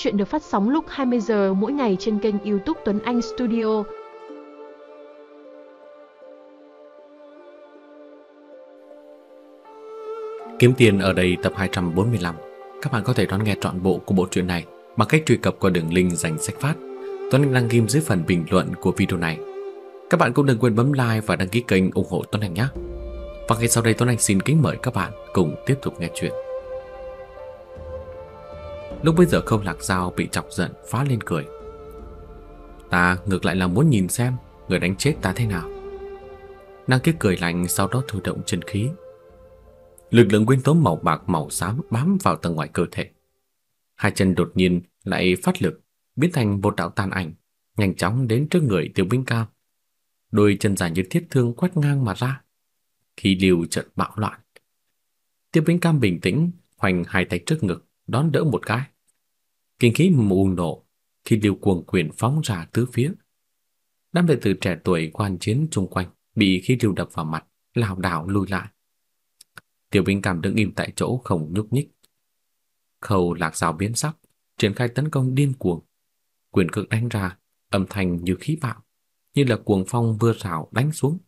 Chuyện được phát sóng lúc 20 giờ mỗi ngày trên kênh YouTube Tuấn Anh Studio. Kiếm tiền ở đây tập 245. Các bạn có thể đón nghe trọn bộ của bộ truyện này bằng cách truy cập qua đường link dành sách phát. Tuấn Anh đăng ghim dưới phần bình luận của video này. Các bạn cũng đừng quên bấm like và đăng ký kênh ủng hộ Tuấn Anh nhé. Và ngay sau đây Tuấn Anh xin kính mời các bạn cùng tiếp tục nghe chuyện. Lúc bây giờ không lạc dao bị chọc giận phá lên cười Ta ngược lại là muốn nhìn xem Người đánh chết ta thế nào Nàng kia cười lạnh sau đó thôi động chân khí Lực lượng nguyên tố màu bạc màu xám bám vào tầng ngoài cơ thể Hai chân đột nhiên lại phát lực Biến thành một đạo tàn ảnh Nhanh chóng đến trước người tiêu binh cao Đôi chân dài như thiết thương quét ngang mà ra Khi liều trận bạo loạn Tiêu binh cam bình tĩnh Hoành hai tay trước ngực Đón đỡ một cái Kinh khí mù nổ khi điều cuồng quyền phóng ra tứ phía. Đám đệ tử trẻ tuổi quan chiến xung quanh bị khí điều đập vào mặt, lảo đảo lùi lại. Tiểu binh cảm đứng im tại chỗ không nhúc nhích. Khâu lạc rào biến sắc, triển khai tấn công điên cuồng. Quyền cực đánh ra, âm thanh như khí bạo, như là cuồng phong vừa rào đánh xuống.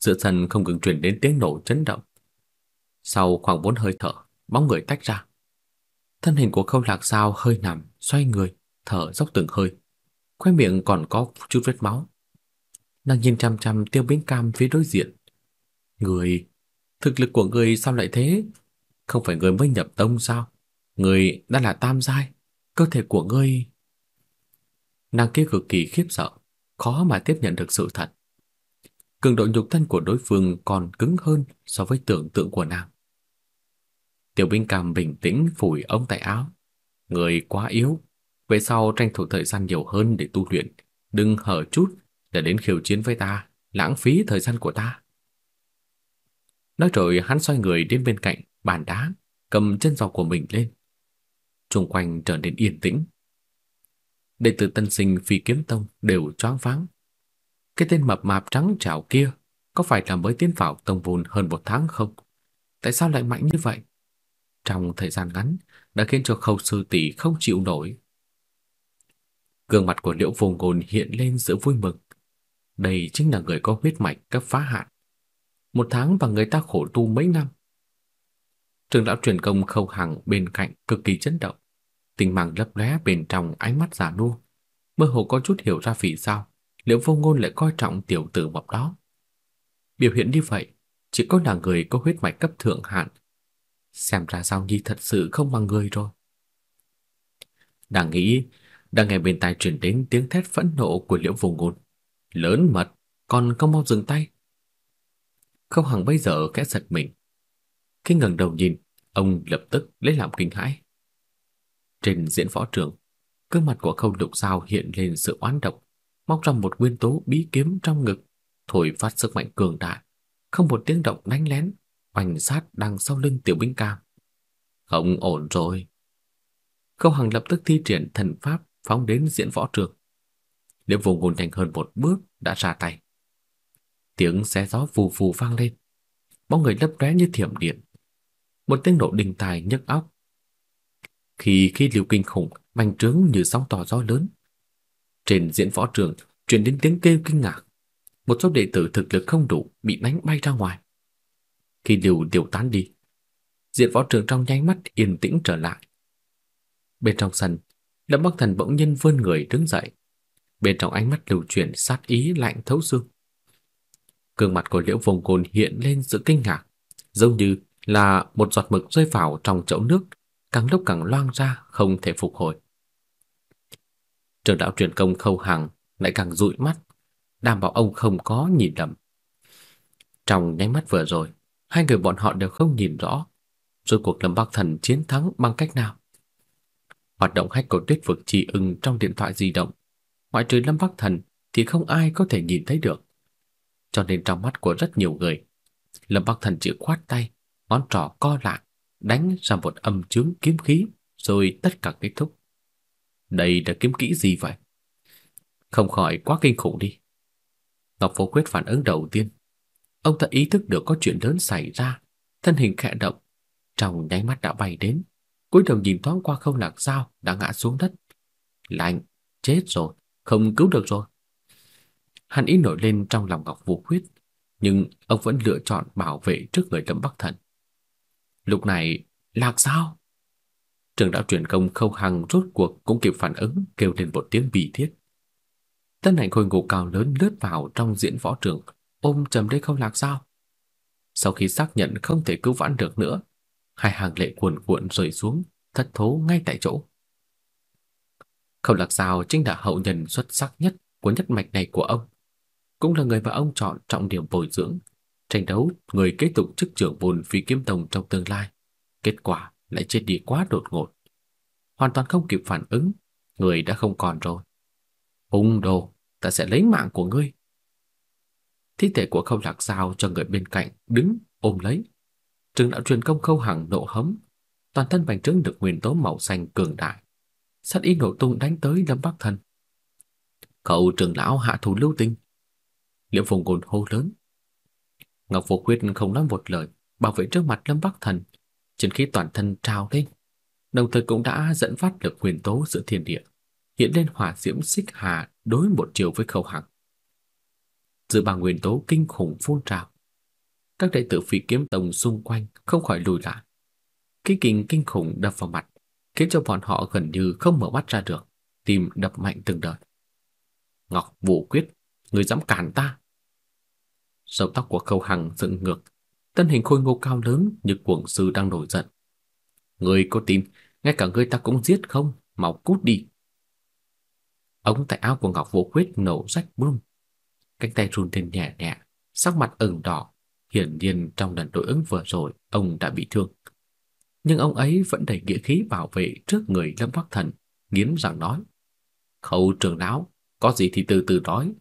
Giữa sân không ngừng truyền đến tiếng nổ chấn động. Sau khoảng bốn hơi thở, bóng người tách ra, Thân hình của Khâu Lạc Dao hơi nằm, xoay người, thở dốc từng hơi. Khóe miệng còn có chút vết máu. Nàng nhìn chằm chằm Tiêu Bính Cam phía đối diện. Người, thực lực của người sao lại thế? Không phải người mới nhập tông sao? Người đã là tam giai, cơ thể của ngươi Nàng kia cực kỳ khiếp sợ, khó mà tiếp nhận được sự thật. Cường độ nhục thân của đối phương còn cứng hơn so với tưởng tượng của nàng. Tiểu binh cảm bình tĩnh phủi ông tay áo. Người quá yếu, về sau tranh thủ thời gian nhiều hơn để tu luyện, đừng hở chút để đến khiêu chiến với ta, lãng phí thời gian của ta. Nói rồi hắn xoay người đến bên cạnh bàn đá, cầm chân giò của mình lên. Xung quanh trở nên yên tĩnh. Đệ tử tân sinh phi kiếm tông đều choáng váng. Cái tên mập mạp trắng trảo kia có phải là mới tiến vào tông vùn hơn một tháng không? Tại sao lại mạnh như vậy? trong thời gian ngắn đã khiến cho Khâu sư tỷ không chịu nổi. Gương mặt của Liễu Vô Ngôn hiện lên sự vui mừng. Đây chính là người có huyết mạch cấp phá hạn. Một tháng và người ta khổ tu mấy năm. Trường lão truyền công Khâu Hằng bên cạnh cực kỳ chấn động, tình mang lấp lóe bên trong ánh mắt giả nua, mơ hồ có chút hiểu ra vì sao Liễu Vô Ngôn lại coi trọng tiểu tử mập đó. Biểu hiện như vậy, chỉ có là người có huyết mạch cấp thượng hạn Xem ra Giao Nhi thật sự không bằng người rồi. Đang nghĩ, đang nghe bên tai truyền đến tiếng thét phẫn nộ của Liễu Vô Ngôn. Lớn mật, còn không mau dừng tay. Khâu Hằng bây giờ kẽ giật mình. Khi ngẩng đầu nhìn, ông lập tức lấy làm kinh hãi. Trên diễn võ trường, gương mặt của Khâu Lục Giao hiện lên sự oán độc, móc ra một nguyên tố bí kiếm trong ngực, thổi phát sức mạnh cường đại, không một tiếng động đánh lén oanh sát đằng sau lưng Tiểu Binh Cam. Không ổn rồi. Khâu Hằng lập tức thi triển thần pháp phóng đến diễn võ trường. Liễu vùng Ngôn thành hơn một bước đã ra tay. Tiếng xé gió phù phù vang lên. Bóng người lấp lóe như thiểm điện. Một tiếng nổ đình tài nhức óc. Khi khi liều kinh khủng bành trướng như sóng to gió lớn. Trên diễn võ trường truyền đến tiếng kêu kinh ngạc. Một số đệ tử thực lực không đủ bị đánh bay ra ngoài khi đều điều tán đi. Diện võ trường trong nháy mắt yên tĩnh trở lại. Bên trong sân, Lâm Bắc Thần bỗng nhiên vươn người đứng dậy. Bên trong ánh mắt lưu chuyển sát ý lạnh thấu xương. Cường mặt của Liễu Vông Côn hiện lên sự kinh ngạc, giống như là một giọt mực rơi vào trong chậu nước, càng lúc càng loang ra không thể phục hồi. Trường đạo truyền công khâu hàng lại càng dụi mắt, đảm bảo ông không có nhìn lầm. Trong nháy mắt vừa rồi, hai người bọn họ đều không nhìn rõ rồi cuộc Lâm Bắc Thần chiến thắng bằng cách nào. Hoạt động hách cổ tuyết vực chỉ ưng trong điện thoại di động, ngoại trừ Lâm Bắc Thần thì không ai có thể nhìn thấy được. Cho nên trong mắt của rất nhiều người, Lâm Bắc Thần chỉ khoát tay, ngón trỏ co lại, đánh ra một âm chướng kiếm khí rồi tất cả kết thúc. Đây là kiếm kỹ gì vậy? Không khỏi quá kinh khủng đi. Ngọc Phổ Quyết phản ứng đầu tiên Ông ta ý thức được có chuyện lớn xảy ra, thân hình khẽ động, trong nháy mắt đã bay đến, cúi đầu nhìn thoáng qua không lạc sao đã ngã xuống đất. Lạnh, chết rồi, không cứu được rồi. Hắn ý nổi lên trong lòng Ngọc Vũ Huyết, nhưng ông vẫn lựa chọn bảo vệ trước người Lâm Bắc Thần. Lúc này, lạc sao? Trường đạo truyền công khâu hằng rốt cuộc cũng kịp phản ứng kêu lên một tiếng bì thiết. Tân hành khôi ngục cao lớn lướt vào trong diễn võ trường ôm chầm đây không lạc sao? Sau khi xác nhận không thể cứu vãn được nữa, hai hàng lệ cuồn cuộn rơi xuống, thất thố ngay tại chỗ. Không lạc sao chính là hậu nhân xuất sắc nhất của nhất mạch này của ông. Cũng là người mà ông chọn trọng điểm bồi dưỡng, tranh đấu người kế tục chức trưởng bồn phi kiếm tông trong tương lai. Kết quả lại chết đi quá đột ngột. Hoàn toàn không kịp phản ứng, người đã không còn rồi. Ung đồ, ta sẽ lấy mạng của ngươi thi thể của Khâu Lạc Giao cho người bên cạnh đứng ôm lấy. Trừng đạo truyền công Khâu Hằng nộ hấm, toàn thân bành trướng được nguyên tố màu xanh cường đại. Sát ý nổ tung đánh tới Lâm Bắc Thần. Cậu trưởng lão hạ thủ lưu tinh Liễu Phùng Cồn hô lớn. Ngọc Vô Khuyết không nói một lời, bảo vệ trước mặt Lâm Bắc Thần, chân khí toàn thân trao lên, đồng thời cũng đã dẫn phát được nguyên tố giữa thiên địa, hiện lên hỏa diễm xích hà đối một chiều với Khâu Hằng. Dự bằng nguyên tố kinh khủng phun trào. Các đệ tử phi kiếm tông xung quanh không khỏi lùi lại. Khí kình kinh khủng đập vào mặt, khiến cho bọn họ gần như không mở mắt ra được, tim đập mạnh từng đợt. Ngọc Vũ Quyết, người dám cản ta? Sâu tóc của Khâu Hằng dựng ngược, thân hình khôi ngô cao lớn như cuồng sư đang nổi giận. Người có tin, ngay cả người ta cũng giết không? Mau cút đi! Ống tại áo của Ngọc Vũ Quyết nổ rách bung. Cánh tay run lên nhẹ nhẹ, sắc mặt ửng đỏ, hiển nhiên trong lần đối ứng vừa rồi ông đã bị thương. Nhưng ông ấy vẫn đầy nghĩa khí bảo vệ trước người Lâm Bắc Thần, nghiến răng nói: "Khẩu trưởng lão, có gì thì từ từ nói.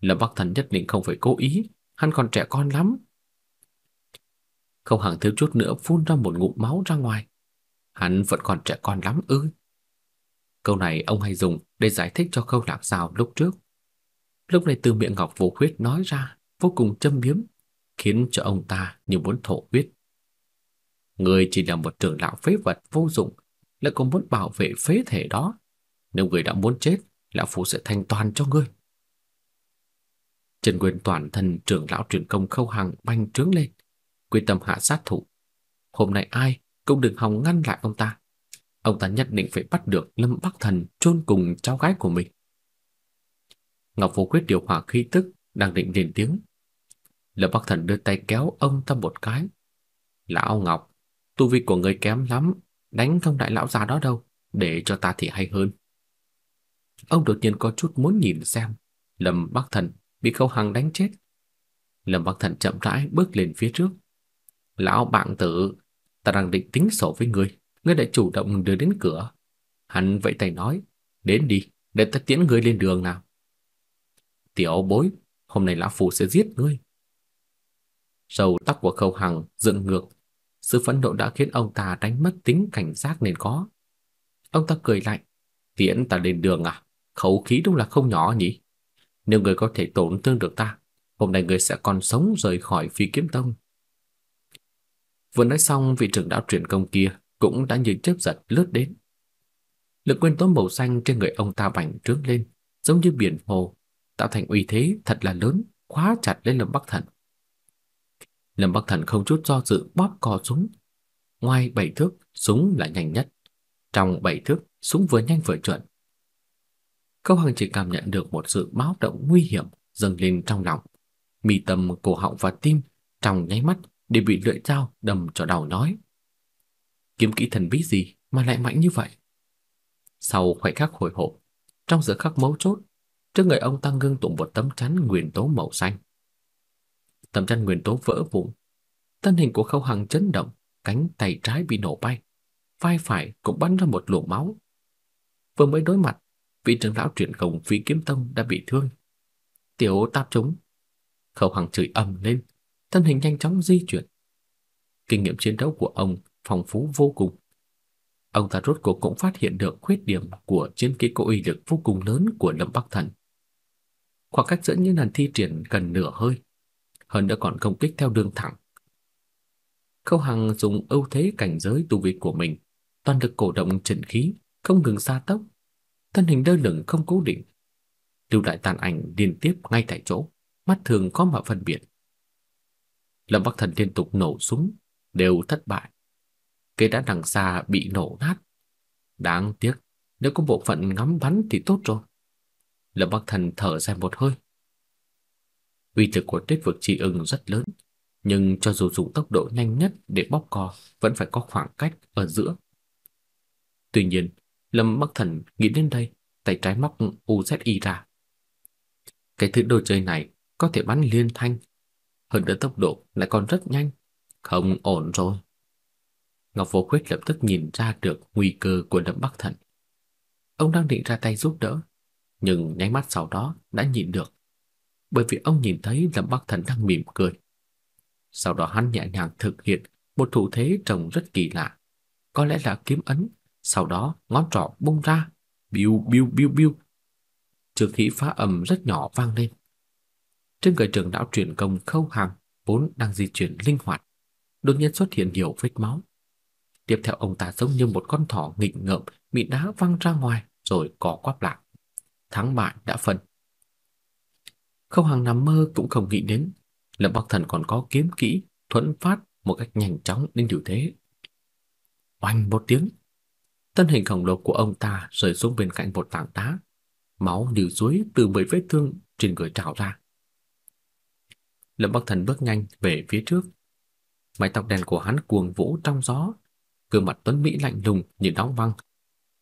Lâm Bắc Thần nhất định không phải cố ý, hắn còn trẻ con lắm." Không hằng thiếu chút nữa phun ra một ngụm máu ra ngoài. Hắn vẫn còn trẻ con lắm ư? Câu này ông hay dùng để giải thích cho Khâu Lạc Giao lúc trước lúc này từ miệng Ngọc Vô Khuyết nói ra vô cùng châm biếm, khiến cho ông ta như muốn thổ huyết. Người chỉ là một trưởng lão phế vật vô dụng, lại còn muốn bảo vệ phế thể đó. Nếu người đã muốn chết, lão phụ sẽ thanh toàn cho ngươi. Trần Nguyên toàn thân trưởng lão truyền công khâu hằng banh trướng lên, quyết tâm hạ sát thủ. Hôm nay ai cũng đừng hòng ngăn lại ông ta. Ông ta nhất định phải bắt được Lâm Bắc Thần chôn cùng cháu gái của mình. Ngọc Vô Quyết điều hòa khí tức, đang định lên tiếng. Lâm Bắc Thần đưa tay kéo ông ta một cái. Lão Ngọc, tu vi của người kém lắm, đánh không đại lão già đó đâu, để cho ta thì hay hơn. Ông đột nhiên có chút muốn nhìn xem, Lâm Bắc Thần bị khâu hàng đánh chết. Lâm Bắc Thần chậm rãi bước lên phía trước. Lão bạn tử, ta đang định tính sổ với người, ngươi đã chủ động đưa đến cửa. Hắn vậy tay nói, đến đi, để ta tiễn người lên đường nào. Tiểu bối, hôm nay lão phù sẽ giết ngươi. Sầu tóc của khâu hằng dựng ngược. Sự phẫn nộ đã khiến ông ta đánh mất tính cảnh giác nên có. Ông ta cười lạnh. Tiễn ta lên đường à? Khẩu khí đúng là không nhỏ nhỉ? Nếu người có thể tổn thương được ta, hôm nay người sẽ còn sống rời khỏi phi kiếm tông. Vừa nói xong, vị trưởng đạo truyền công kia cũng đã như chớp giật lướt đến. Lực nguyên tố màu xanh trên người ông ta bành trướng lên, giống như biển hồ tạo thành uy thế thật là lớn, khóa chặt lên Lâm Bắc Thần. Lâm Bắc Thần không chút do dự bóp cò súng. Ngoài bảy thước, súng là nhanh nhất. Trong bảy thước, súng vừa nhanh vừa chuẩn. Câu Hằng chỉ cảm nhận được một sự báo động nguy hiểm dâng lên trong lòng. Mì tâm, cổ họng và tim trong nháy mắt đều bị lưỡi dao đâm cho đầu nói. Kiếm kỹ thần bí gì mà lại mạnh như vậy? Sau khoảnh khắc hồi hộp, trong giữa khắc mấu chốt, Trước người ông ta ngưng tụng một tấm chắn nguyên tố màu xanh. Tấm chắn nguyên tố vỡ vụn. Thân hình của Khâu Hằng chấn động, cánh tay trái bị nổ bay. Vai phải cũng bắn ra một luồng máu. Vừa mới đối mặt, vị trưởng lão truyền công phi kiếm tông đã bị thương. Tiểu tạp chúng. Khâu Hằng chửi ầm lên, thân hình nhanh chóng di chuyển. Kinh nghiệm chiến đấu của ông phong phú vô cùng. Ông ta rốt cuộc cũng phát hiện được khuyết điểm của chiến kỹ có uy lực vô cùng lớn của Lâm Bắc Thần khoảng cách giữa những lần thi triển gần nửa hơi, hơn nữa còn công kích theo đường thẳng. Khâu Hằng dùng ưu thế cảnh giới tu vi của mình, toàn lực cổ động trận khí, không ngừng gia tốc, thân hình đơ lửng không cố định. Lưu đại tàn ảnh liên tiếp ngay tại chỗ, mắt thường có mà phân biệt. Lâm Bắc Thần liên tục nổ súng, đều thất bại. Kế đã đằng xa bị nổ nát. Đáng tiếc, nếu có bộ phận ngắm bắn thì tốt rồi. Lâm Bắc Thần thở dài một hơi. Uy thực của tuyết vực chỉ ưng rất lớn, nhưng cho dù dùng tốc độ nhanh nhất để bóc cò vẫn phải có khoảng cách ở giữa. Tuy nhiên, Lâm Bắc Thần nghĩ đến đây, tay trái móc UZI ra. Cái thứ đồ chơi này có thể bắn liên thanh, hơn nữa tốc độ lại còn rất nhanh, không ổn rồi. Ngọc Vô Khuyết lập tức nhìn ra được nguy cơ của Lâm Bắc Thần. Ông đang định ra tay giúp đỡ, nhưng nháy mắt sau đó đã nhìn được, bởi vì ông nhìn thấy Lâm Bắc Thần đang mỉm cười. Sau đó hắn nhẹ nhàng thực hiện một thủ thế trông rất kỳ lạ, có lẽ là kiếm ấn, sau đó ngón trỏ bung ra, biu biu biu biu. Trường khí phá âm rất nhỏ vang lên. Trên người trường đạo truyền công khâu hàng vốn đang di chuyển linh hoạt, đột nhiên xuất hiện nhiều vết máu. Tiếp theo ông ta giống như một con thỏ nghịch ngợm bị đá văng ra ngoài rồi có quắp lại thắng bại đã phân. Khâu Hằng nằm mơ cũng không nghĩ đến, Lâm Bắc Thần còn có kiếm kỹ thuẫn phát một cách nhanh chóng đến như thế. Oanh một tiếng, thân hình khổng lồ của ông ta rơi xuống bên cạnh một tảng đá, máu lưu suối từ mười vết thương trên người trào ra. Lâm Bắc Thần bước nhanh về phía trước, mái tóc đen của hắn cuồng vũ trong gió, gương mặt tuấn mỹ lạnh lùng như đóng băng,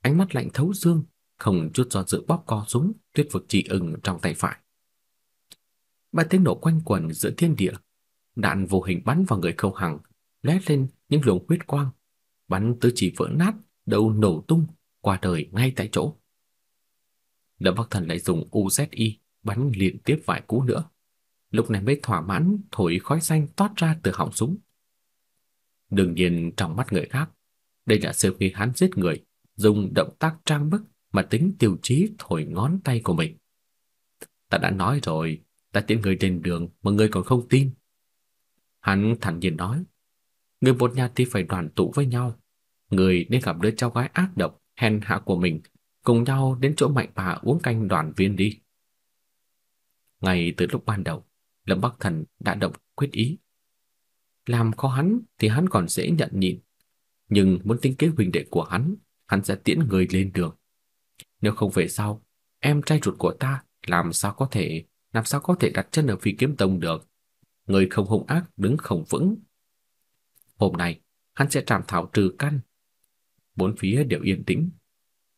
ánh mắt lạnh thấu xương không chút do dự bóp co súng tuyết vực chỉ ưng trong tay phải. Ba tiếng nổ quanh quẩn giữa thiên địa, đạn vô hình bắn vào người Khâu Hằng, lóe lên những luồng huyết quang, bắn tứ chỉ vỡ nát, đầu nổ tung, qua đời ngay tại chỗ. Lâm Bắc Thần lại dùng UZI bắn liên tiếp vài cú nữa. Lúc này mới thỏa mãn thổi khói xanh toát ra từ họng súng. Đương nhiên trong mắt người khác, đây là sau khi hắn giết người, dùng động tác trang bức mà tính tiêu chí thổi ngón tay của mình. Ta đã nói rồi, ta tiễn người trên đường mà người còn không tin. Hắn thẳng nhiên nói, người một nhà thì phải đoàn tụ với nhau. Người nên gặp đứa cháu gái ác độc, hèn hạ của mình, cùng nhau đến chỗ mạnh bà uống canh đoàn viên đi. Ngay từ lúc ban đầu, Lâm Bắc Thần đã động quyết ý. Làm khó hắn thì hắn còn dễ nhận nhịn, nhưng muốn tính kế huynh đệ của hắn, hắn sẽ tiễn người lên đường. Nếu không về sau, em trai ruột của ta làm sao có thể, làm sao có thể đặt chân ở phi kiếm tông được. Người không hung ác đứng không vững. Hôm nay, hắn sẽ trảm thảo trừ căn. Bốn phía đều yên tĩnh.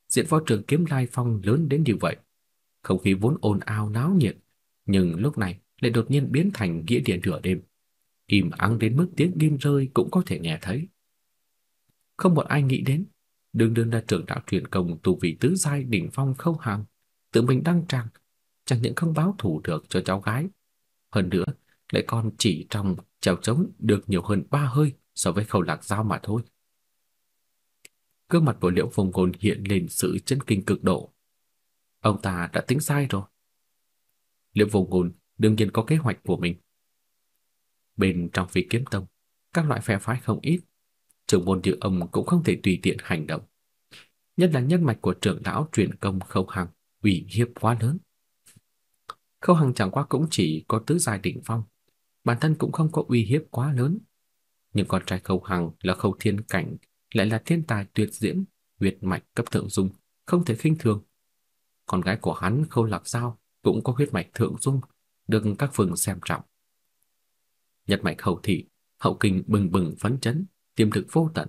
diễn võ trường kiếm lai phong lớn đến như vậy. Không khí vốn ồn ào náo nhiệt, nhưng lúc này lại đột nhiên biến thành nghĩa địa nửa đêm. Im ắng đến mức tiếng kim rơi cũng có thể nghe thấy. Không một ai nghĩ đến đương đương là trưởng đạo truyền công tu vị tứ giai đỉnh phong khâu hàng, tự mình đăng tràng, chẳng những không báo thủ được cho cháu gái, hơn nữa lại còn chỉ trong trèo trống được nhiều hơn ba hơi so với khâu lạc dao mà thôi. Gương mặt của Liễu Phùng Côn hiện lên sự chân kinh cực độ. Ông ta đã tính sai rồi. Liễu Phùng Côn đương nhiên có kế hoạch của mình. Bên trong phi kiếm tông, các loại phe phái không ít trưởng môn như ông cũng không thể tùy tiện hành động. Nhất là nhất mạch của trưởng lão truyền công Khâu Hằng ủy hiếp quá lớn. Khâu Hằng chẳng qua cũng chỉ có tứ giai đỉnh phong, bản thân cũng không có uy hiếp quá lớn. Nhưng con trai Khâu Hằng là Khâu Thiên Cảnh, lại là thiên tài tuyệt diễm, huyết mạch cấp thượng dung, không thể khinh thường. Con gái của hắn Khâu Lạc Dao cũng có huyết mạch thượng dung, được các phường xem trọng. Nhật mạch khâu thị, hậu kinh bừng bừng phấn chấn, tiềm lực vô tận.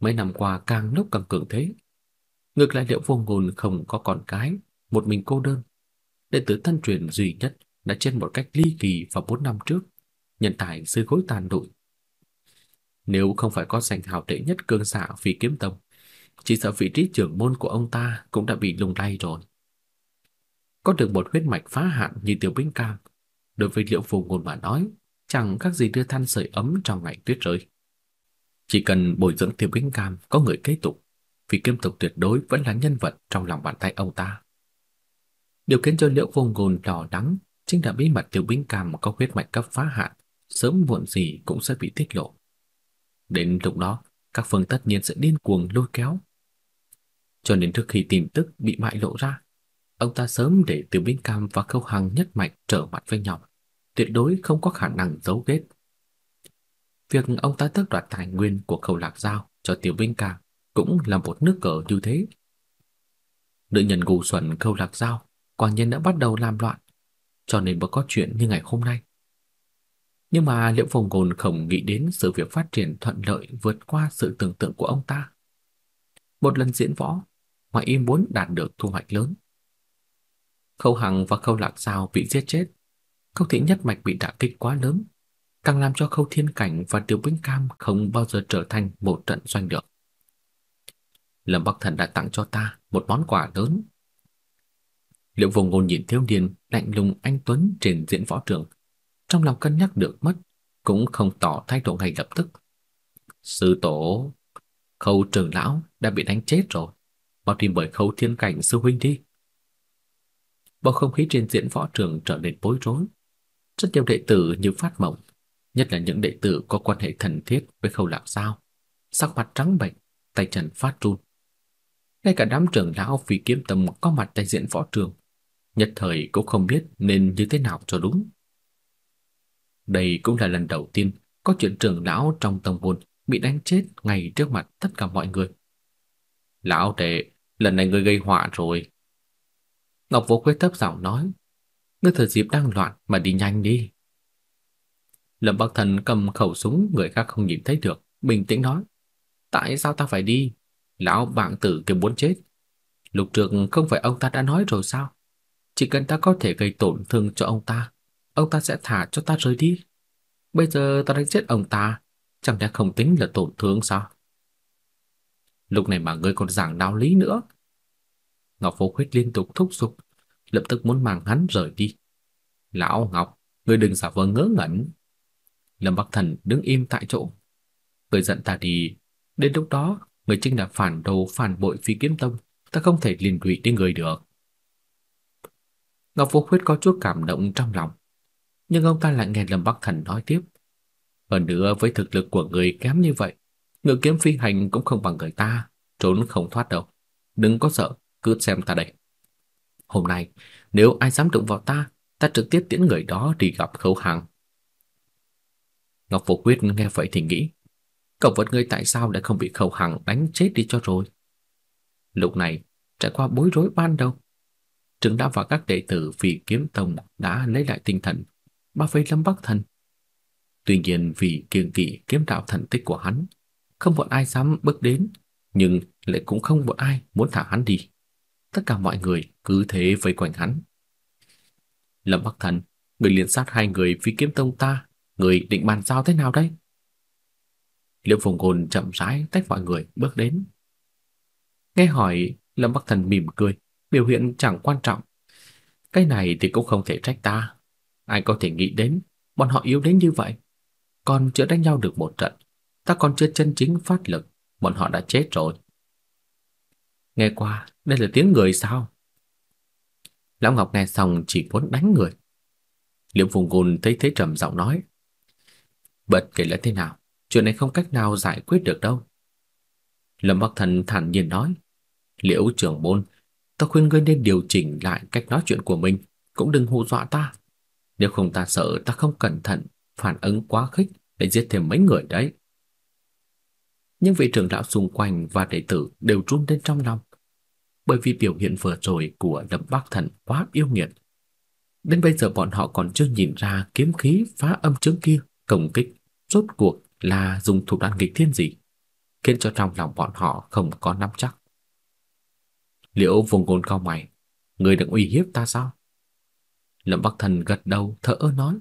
Mấy năm qua càng lúc càng cường thế. Ngược lại Liệu Vô Ngôn không có con cái, một mình cô đơn. Đệ tử thân truyền duy nhất đã chết một cách ly kỳ vào 4 năm trước, nhân tài sư gối tàn đụi. Nếu không phải có danh hào đệ nhất cương giả phi kiếm tông, chỉ sợ vị trí trưởng môn của ông ta cũng đã bị lùng lay rồi. Có được một huyết mạch phá hạn như Tiểu Bính Cam, đối với Liệu Vô Ngôn mà nói, chẳng khác gì đưa than sưởi ấm trong ngày tuyết rơi. Chỉ cần bồi dưỡng Tiêu Kính Cam có người kế tục, vì Kim Tục tuyệt đối vẫn là nhân vật trong lòng bàn tay ông ta. Điều khiến cho Liễu Vô Ngôn lo lắng chính là bí mật Tiêu Kính Cam có huyết mạch cấp phá hạn, sớm muộn gì cũng sẽ bị tiết lộ. Đến lúc đó, các phương tất nhiên sẽ điên cuồng lôi kéo. Cho nên trước khi tin tức bị bại lộ ra, ông ta sớm để Tiêu Bính Cam và Khâu Hằng nhất mạch trở mặt với nhau, tuyệt đối không có khả năng giấu ghét Việc ông ta tước đoạt tài nguyên của khẩu lạc giao cho Tiểu Vinh Ca cũng là một nước cờ như thế. Nữ nhân gù xuẩn khâu lạc giao, quả nhiên đã bắt đầu làm loạn, cho nên mới có chuyện như ngày hôm nay. Nhưng mà liệu Phùng Ngôn không nghĩ đến sự việc phát triển thuận lợi vượt qua sự tưởng tượng của ông ta. Một lần diễn võ, ngoại y muốn đạt được thu hoạch lớn. Khâu Hằng và Khâu Lạc Giao bị giết chết, Khâu Thị Nhất Mạch bị đả kích quá lớn, càng làm cho Khâu Thiên Cảnh và tiểu Bính Cam không bao giờ trở thành một trận doanh được. Lâm Bắc Thần đã tặng cho ta một món quà lớn. Liệu vùng Ngôn nhìn thiếu niên lạnh lùng anh tuấn trên diễn võ trường, trong lòng cân nhắc được mất, cũng không tỏ thái độ ngay lập tức. Sư tổ, Khâu trường lão đã bị đánh chết rồi, mau tìm bởi Khâu Thiên Cảnh sư huynh đi. Bầu không khí trên diễn võ trường trở nên bối rối, rất nhiều đệ tử như phát mộng, nhất là những đệ tử có quan hệ thân thiết với Khâu Lạc Dao, sắc mặt trắng bệch, tay chân phát run. Ngay cả đám trưởng lão phi kiếm tầm có mặt tại diện võ trường, nhất thời cũng không biết nên như thế nào cho đúng. Đây cũng là lần đầu tiên có chuyện trưởng lão trong tông môn bị đánh chết ngay trước mặt tất cả mọi người. Lão đệ, lần này ngươi gây họa rồi. Ngọc Vô Quế thấp giọng nói, ngươi thời dịp đang loạn mà đi nhanh đi. Lâm Bắc Thần cầm khẩu súng người khác không nhìn thấy được, bình tĩnh nói: "Tại sao ta phải đi? Lão bạn tử kia muốn chết. Lục Trường không phải ông ta đã nói rồi sao? Chỉ cần ta có thể gây tổn thương cho ông ta, ông ta sẽ thả cho ta rời đi. Bây giờ ta đánh chết ông ta, chẳng lẽ không tính là tổn thương sao?" Lúc này mà ngươi còn giảng đạo lý nữa. Ngọc Phố Khuyết liên tục thúc giục, lập tức muốn mang hắn rời đi. "Lão Ngọc, ngươi đừng giả vờ ngớ ngẩn." Lâm Bắc Thần đứng im tại chỗ. Người giận ta đi, đến lúc đó người chính là phản đồ phản bội phi kiếm tông, ta không thể liên lụy đến người được. Ngọc Vô Khuyết có chút cảm động trong lòng, nhưng ông ta lại nghe Lâm Bắc Thần nói tiếp. Hơn nữa với thực lực của người kém như vậy, ngự kiếm phi hành cũng không bằng người ta, trốn không thoát đâu. Đừng có sợ, cứ xem ta đây. Hôm nay, nếu ai dám đụng vào ta, ta trực tiếp tiễn người đó đi gặp khấu hàng. Ngọc Phổ Quyết nghe vậy thì nghĩ, cậu vật ngươi tại sao lại không bị khẩu hằng đánh chết đi cho rồi? Lúc này, trải qua bối rối ban đầu, trưởng đã và các đệ tử vì kiếm tông đã lấy lại tinh thần, bao vây lâm bắc thần. Tuy nhiên vì kiêng kỵ kiếm đạo thần tích của hắn, không một ai dám bước đến, nhưng lại cũng không một ai muốn thả hắn đi. Tất cả mọi người cứ thế vây quanh hắn. Lâm Bắc Thần, người liền sát hai người Phi kiếm tông ta người định bàn giao thế nào đấy? Liễu Phùng Hồn chậm rãi tách mọi người bước đến. Nghe hỏi, Lâm Bắc Thần mỉm cười, biểu hiện chẳng quan trọng. Cái này thì cũng không thể trách ta. Ai có thể nghĩ đến, bọn họ yếu đến như vậy. Còn chưa đánh nhau được một trận, ta còn chưa chân chính phát lực, bọn họ đã chết rồi. Nghe qua, đây là tiếng người sao? Lão Ngọc nghe xong chỉ muốn đánh người. Liễu Phùng Côn thấy thế trầm giọng nói. Bất kể là thế nào, chuyện này không cách nào giải quyết được đâu. Lâm Bắc Thần thản nhiên nói, Liễu trưởng môn, ta khuyên ngươi nên điều chỉnh lại cách nói chuyện của mình, cũng đừng hù dọa ta. Nếu không ta sợ ta không cẩn thận, phản ứng quá khích để giết thêm mấy người đấy. Những vị trưởng lão xung quanh và đệ tử đều run lên trong lòng, bởi vì biểu hiện vừa rồi của Lâm Bắc Thần quá yêu nghiệt. Đến bây giờ bọn họ còn chưa nhìn ra kiếm khí phá âm chứng kia công kích rốt cuộc là dùng thủ đoạn nghịch thiên gì, khiến cho trong lòng bọn họ không có nắm chắc. Liễu vùng côn cao mày, người đang uy hiếp ta sao? Lâm Bắc Thần gật đầu thở nói,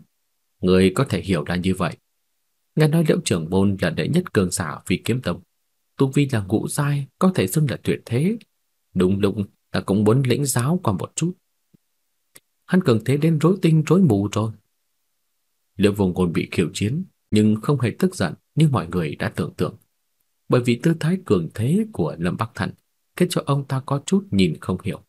người có thể hiểu là như vậy. Nghe nói Liễu trưởng môn là đệ nhất cường giả vì kiếm tông, tu vi là ngũ giai, có thể xưng là tuyệt thế. Đúng lúc ta cũng muốn lĩnh giáo qua một chút. Hắn cường thế đến rối tinh rối mù rồi. Liễu Vùng Côn bị khiêu chiến, nhưng không hề tức giận như mọi người đã tưởng tượng. Bởi vì tư thái cường thế của Lâm Bắc Thần khiến cho ông ta có chút nhìn không hiểu.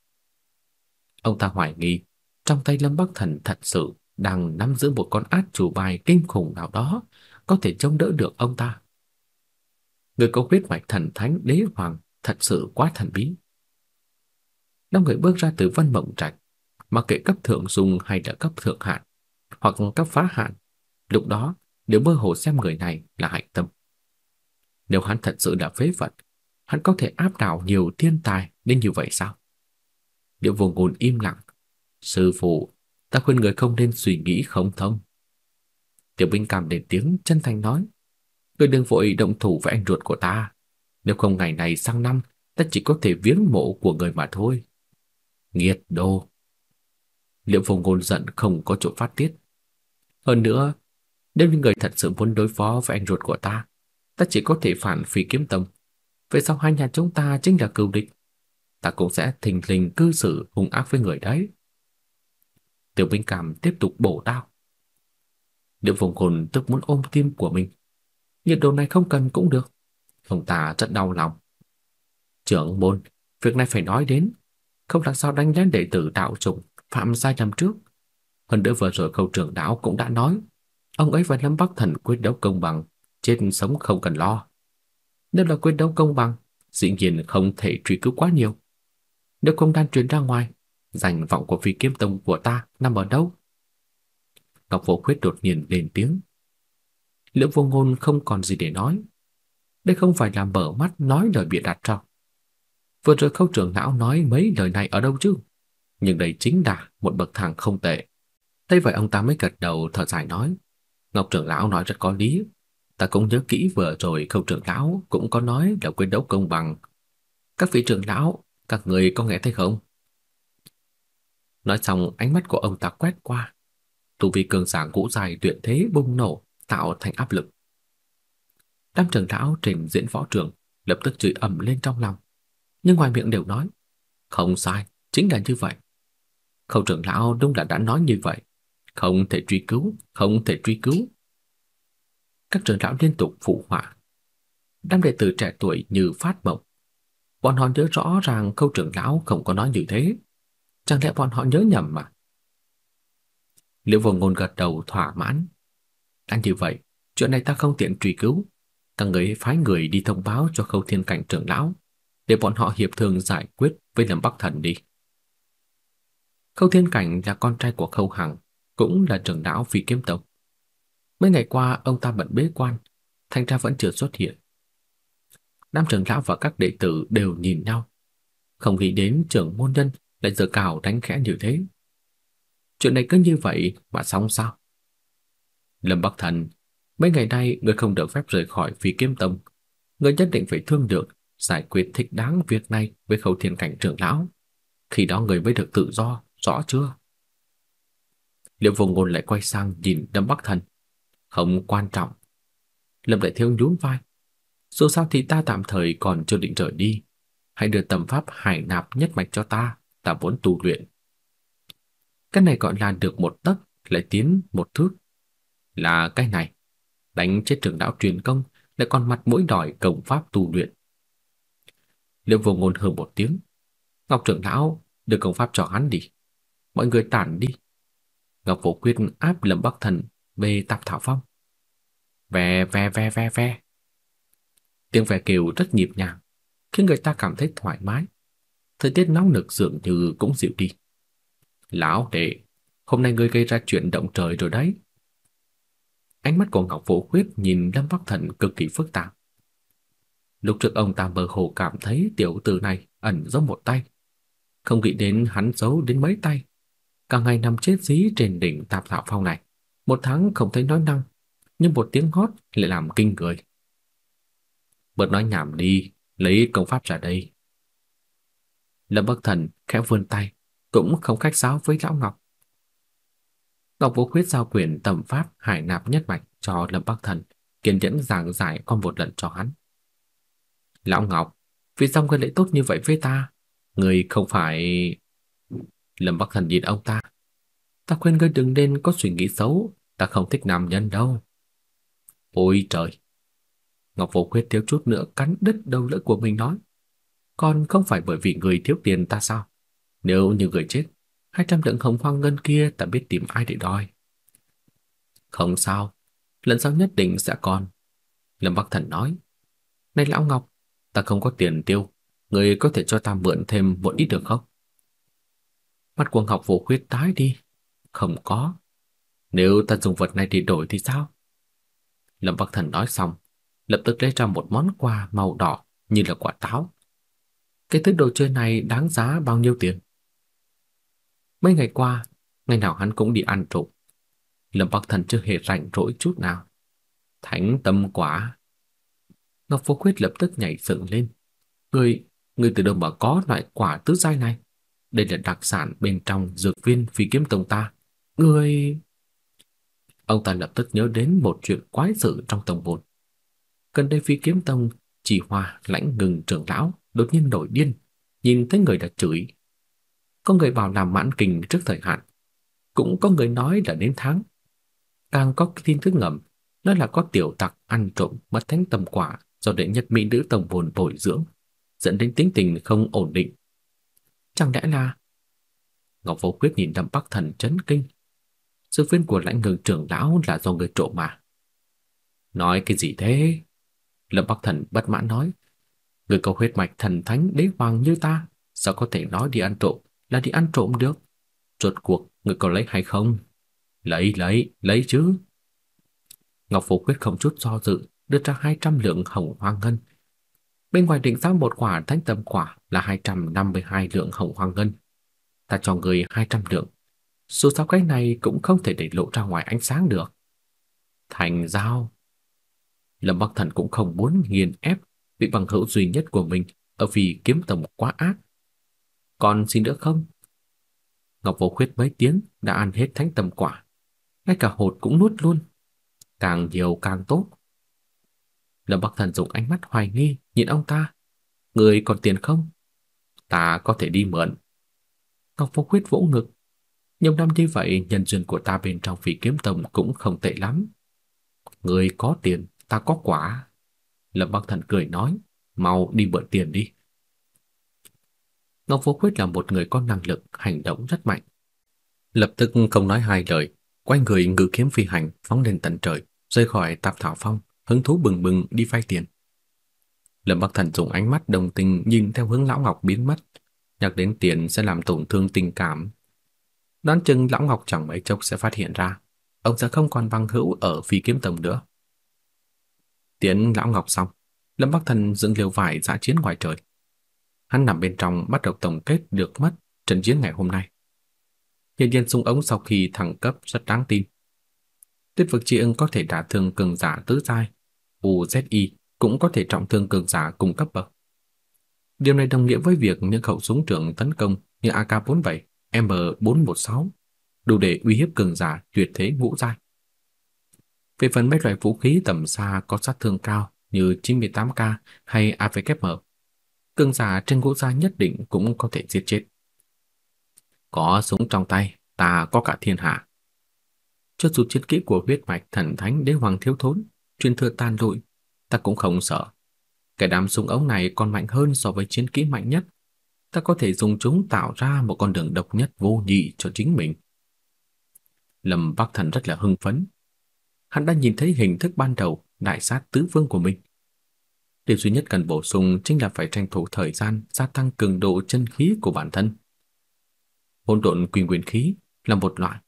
Ông ta hoài nghi trong tay Lâm Bắc Thần thật sự đang nắm giữ một con át chủ bài kinh khủng nào đó có thể chống đỡ được ông ta. Người có huyết mạch thần thánh đế hoàng thật sự quá thần bí. Năm người bước ra từ văn mộng trạch, mặc kệ cấp thượng dùng hay là cấp thượng hạn, hoặc cấp phá hạn, lúc đó đều mơ hồ xem người này là hạnh tâm. Nếu hắn thật sự là phế vật, hắn có thể áp đảo nhiều thiên tài đến như vậy sao? Điệu vô ngôn im lặng. Sư phụ, ta khuyên người không nên suy nghĩ không thông. Tiểu binh cảm đến tiếng chân thành nói. Người đừng vội động thủ với anh ruột của ta. Nếu không ngày này sang năm, ta chỉ có thể viếng mộ của người mà thôi. Nghiệt đồ. Liệu vô ngôn giận không có chỗ phát tiết. Hơn nữa, nếu như người thật sự muốn đối phó với anh ruột của ta, ta chỉ có thể phản phỉ kiếm tâm. Về sau hai nhà chúng ta chính là cừu địch. Ta cũng sẽ thình lình cư xử hung ác với người đấy. Tiểu Minh Cảm tiếp tục bổ đao. Điệu vùng hồn tức muốn ôm tim của mình. Nhiệt độ này không cần cũng được. Ông ta rất đau lòng. Trưởng môn, việc này phải nói đến. Không làm sao đánh lén đệ tử đạo trùng phạm sai lầm trước. Hơn nữa vừa rồi câu trưởng đạo cũng đã nói Ông ấy và Lâm Bắc Thần quyết đấu công bằng, chết sống không cần lo. Nếu là quyết đấu công bằng, dĩ nhiên không thể truy cứu quá nhiều. Nếu không đan truyền ra ngoài, giành vọng của phi kiếm tông của ta nằm ở đâu? Ngọc Vô Khuyết đột nhiên lên tiếng. lưỡng Vô Ngôn không còn gì để nói. Đây không phải là mở mắt nói lời bịa đặt sao? Vừa rồi khâu trưởng não nói mấy lời này ở đâu chứ? Nhưng đây chính là một bậc thang không tệ. tay vậy ông ta mới gật đầu thở dài nói. Ngọc trưởng lão nói rất có lý. Ta cũng nhớ kỹ vừa rồi khâu trưởng lão cũng có nói là quyết đấu công bằng. Các vị trưởng lão, các người có nghe thấy không? Nói xong ánh mắt của ông ta quét qua. Tu vi cường giả cũ dài tuyệt thế bùng nổ, tạo thành áp lực. Đám trưởng lão trên diễn võ trường lập tức chửi ầm lên trong lòng. Nhưng ngoài miệng đều nói, không sai, chính là như vậy. Khâu trưởng lão đúng là đã nói như vậy không thể truy cứu, không thể truy cứu. Các trưởng lão liên tục phụ họa. Đám đệ tử trẻ tuổi như phát mộng. Bọn họ nhớ rõ ràng câu trưởng lão không có nói như thế. Chẳng lẽ bọn họ nhớ nhầm mà? Liễu Vô Ngôn gật đầu thỏa mãn. đang như vậy, chuyện này ta không tiện truy cứu. Ta người phái người đi thông báo cho khâu thiên cảnh trưởng lão để bọn họ hiệp thương giải quyết với Lâm Bắc Thần đi. Khâu Thiên Cảnh là con trai của Khâu Hằng, cũng là trưởng lão phi kiếm tộc. Mấy ngày qua ông ta bận bế quan, thành ra vẫn chưa xuất hiện. Nam trưởng lão và các đệ tử đều nhìn nhau, không nghĩ đến trưởng môn nhân lại giờ cào đánh khẽ như thế. Chuyện này cứ như vậy mà xong sao? Lâm Bắc Thần, mấy ngày nay người không được phép rời khỏi phi kiếm tông, người nhất định phải thương được, giải quyết thích đáng việc này với khẩu thiên cảnh trưởng lão. Khi đó người mới được tự do, rõ chưa? Liệu Vô Ngôn lại quay sang nhìn Lâm Bắc Thần. Không quan trọng. Lâm Đại Thiếu nhún vai. Dù sao thì ta tạm thời còn chưa định rời đi. Hãy đưa tầm pháp hải nạp nhất mạch cho ta, ta vốn tu luyện. Cái này gọi là được một tấc, lại tiến một thước. Là cái này. Đánh chết trưởng đạo truyền công, lại còn mặt mũi đòi công pháp tu luyện. Liệu Vô Ngôn hừ một tiếng. Ngọc trưởng lão, đưa công pháp cho hắn đi. Mọi người tản đi, Ngọc Phổ Quyết áp Lâm Bắc Thần về tạp thảo phong. Ve ve ve ve ve. Tiếng vè kêu rất nhịp nhàng, khiến người ta cảm thấy thoải mái. Thời tiết nóng nực dường như cũng dịu đi. Lão đệ, hôm nay ngươi gây ra chuyện động trời rồi đấy. Ánh mắt của Ngọc Phổ Quyết nhìn Lâm Bắc Thần cực kỳ phức tạp. Lúc trước ông ta mơ hồ cảm thấy tiểu tử này ẩn giấu một tay, không nghĩ đến hắn giấu đến mấy tay cả ngày nằm chết dí trên đỉnh tạp thảo phong này. Một tháng không thấy nói năng, nhưng một tiếng hót lại làm kinh cười Bớt nói nhảm đi, lấy công pháp ra đây. Lâm Bắc Thần khẽ vươn tay, cũng không khách sáo với Lão Ngọc. Ngọc Vũ Khuyết giao quyền tầm pháp hải nạp nhất mạch cho Lâm Bắc Thần, kiên nhẫn giảng giải con một lần cho hắn. Lão Ngọc, vì sao ngươi lại tốt như vậy với ta? người không phải... Lâm Bắc Thần nhìn ông ta. Ta khuyên ngươi đừng nên có suy nghĩ xấu, ta không thích nam nhân đâu. Ôi trời! Ngọc Vô Khuyết thiếu chút nữa cắn đứt đầu lưỡi của mình nói. Còn không phải bởi vì người thiếu tiền ta sao? Nếu như người chết, hai trăm lượng hồng hoang ngân kia ta biết tìm ai để đòi. Không sao, lần sau nhất định sẽ còn. Lâm Bắc Thần nói. Này Lão Ngọc, ta không có tiền tiêu, người có thể cho ta mượn thêm một ít được không? Mắt của Ngọc Vũ Khuyết tái đi. Không có. Nếu ta dùng vật này thì đổi thì sao? Lâm Bắc Thần nói xong, lập tức lấy ra một món quà màu đỏ như là quả táo. Cái thứ đồ chơi này đáng giá bao nhiêu tiền? Mấy ngày qua, ngày nào hắn cũng đi ăn trộm. Lâm Bắc Thần chưa hề rảnh rỗi chút nào. Thánh tâm quả. Ngọc Phú khuyết lập tức nhảy dựng lên. Người, người từ đâu mà có loại quả tứ giai này? đây là đặc sản bên trong dược viên phi kiếm tông ta. Ngươi... Ông ta lập tức nhớ đến một chuyện quái sự trong tổng bồn. Gần đây phi kiếm tông, chỉ hòa lãnh ngừng trưởng lão, đột nhiên nổi điên, nhìn thấy người đã chửi. Có người bảo làm mãn kình trước thời hạn, cũng có người nói là đến tháng. Càng có tin tức ngầm, đó là có tiểu tặc ăn trộm mất thánh tầm quả do đệ nhất mỹ nữ tổng bồn bồi dưỡng, dẫn đến tính tình không ổn định Chẳng lẽ là... Ngọc Vô quyết nhìn Lâm Bắc Thần chấn kinh. Sự viên của lãnh ngừng trưởng lão là do người trộm mà. Nói cái gì thế? Lâm Bắc Thần bất mãn nói. Người có huyết mạch thần thánh đế hoàng như ta, sao có thể nói đi ăn trộm là đi ăn trộm được? Rốt cuộc, người có lấy hay không? Lấy, lấy, lấy chứ. Ngọc Phổ Quyết không chút do dự, đưa ra 200 lượng hồng hoa ngân Bên ngoài định giá một quả thánh tâm quả là 252 lượng hồng hoàng ngân. Ta cho người 200 lượng. Dù sao cái này cũng không thể để lộ ra ngoài ánh sáng được. Thành giao. Lâm Bắc Thần cũng không muốn nghiền ép vị bằng hữu duy nhất của mình ở vì kiếm tầm quá ác. Còn xin nữa không? Ngọc Vô Khuyết mấy tiếng đã ăn hết thánh tâm quả. Ngay cả hột cũng nuốt luôn. Càng nhiều càng tốt. Lâm Bắc Thần dùng ánh mắt hoài nghi nhìn ông ta. Người còn tiền không? Ta có thể đi mượn. Ngọc Phúc Huyết vỗ ngực. Nhiều năm như vậy, nhân duyên của ta bên trong phỉ kiếm tông cũng không tệ lắm. Người có tiền, ta có quả. Lâm Bắc Thần cười nói, mau đi mượn tiền đi. Ngọc Phúc Huyết là một người có năng lực, hành động rất mạnh. Lập tức không nói hai lời, quay người ngự kiếm phi hành phóng lên tận trời, rơi khỏi Tạp Thảo Phong hứng thú bừng bừng đi vay tiền. Lâm Bắc Thần dùng ánh mắt đồng tình nhìn theo hướng lão Ngọc biến mất, nhắc đến tiền sẽ làm tổn thương tình cảm. Đoán chừng lão Ngọc chẳng mấy chốc sẽ phát hiện ra, ông sẽ không còn bằng hữu ở phi kiếm tông nữa. Tiến lão Ngọc xong, Lâm Bắc Thần dựng liều vải giã chiến ngoài trời. Hắn nằm bên trong bắt đầu tổng kết được mất trận chiến ngày hôm nay. nhân nhiên súng ống sau khi thẳng cấp rất đáng tin. Tuyết vực chi ưng có thể đả thương cường giả tứ giai, UZI cũng có thể trọng thương cường giả cùng cấp bậc. Điều này đồng nghĩa với việc những khẩu súng trường tấn công như AK-47, M416 đủ để uy hiếp cường giả tuyệt thế ngũ giai. Về phần mấy loại vũ khí tầm xa có sát thương cao như 98K hay AVKM, cường giả trên ngũ giai nhất định cũng có thể giết chết. Có súng trong tay, ta có cả thiên hạ. Cho dù chiến kỹ của huyết mạch thần thánh đế hoàng thiếu thốn, truyền thừa tan lụi, ta cũng không sợ. Cái đám súng ống này còn mạnh hơn so với chiến kỹ mạnh nhất. Ta có thể dùng chúng tạo ra một con đường độc nhất vô nhị cho chính mình. Lâm Bắc Thần rất là hưng phấn. Hắn đã nhìn thấy hình thức ban đầu đại sát tứ vương của mình. Điều duy nhất cần bổ sung chính là phải tranh thủ thời gian gia tăng cường độ chân khí của bản thân. Hôn độn quyền quyền khí là một loại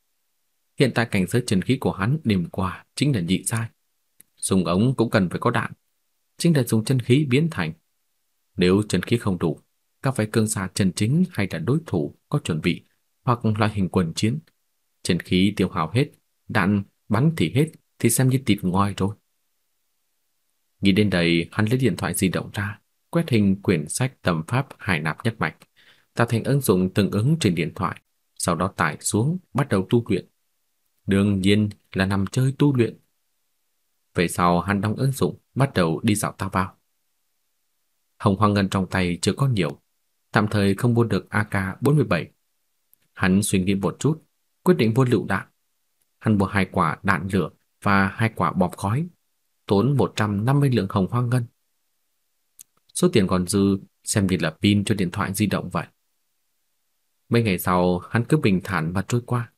Hiện tại cảnh giới chân khí của hắn điểm qua chính là nhị giai. Dùng ống cũng cần phải có đạn, chính là dùng chân khí biến thành. Nếu chân khí không đủ, các phải cương xa chân chính hay là đối thủ có chuẩn bị hoặc loại hình quần chiến. Chân khí tiêu hao hết, đạn bắn thì hết thì xem như tịt ngoài rồi. Nghĩ đến đây, hắn lấy điện thoại di động ra, quét hình quyển sách tầm pháp hải nạp nhất mạch, tạo thành ứng dụng tương ứng trên điện thoại, sau đó tải xuống bắt đầu tu luyện. Đương nhiên là nằm chơi tu luyện. Về sau hắn đóng ứng dụng, bắt đầu đi dạo tao bao. Hồng hoang ngân trong tay chưa có nhiều, tạm thời không mua được AK-47. Hắn suy nghĩ một chút, quyết định mua lựu đạn. Hắn mua hai quả đạn lửa và hai quả bọc khói, tốn 150 lượng hồng hoang ngân. Số tiền còn dư xem như là pin cho điện thoại di động vậy. Mấy ngày sau, hắn cứ bình thản mà trôi qua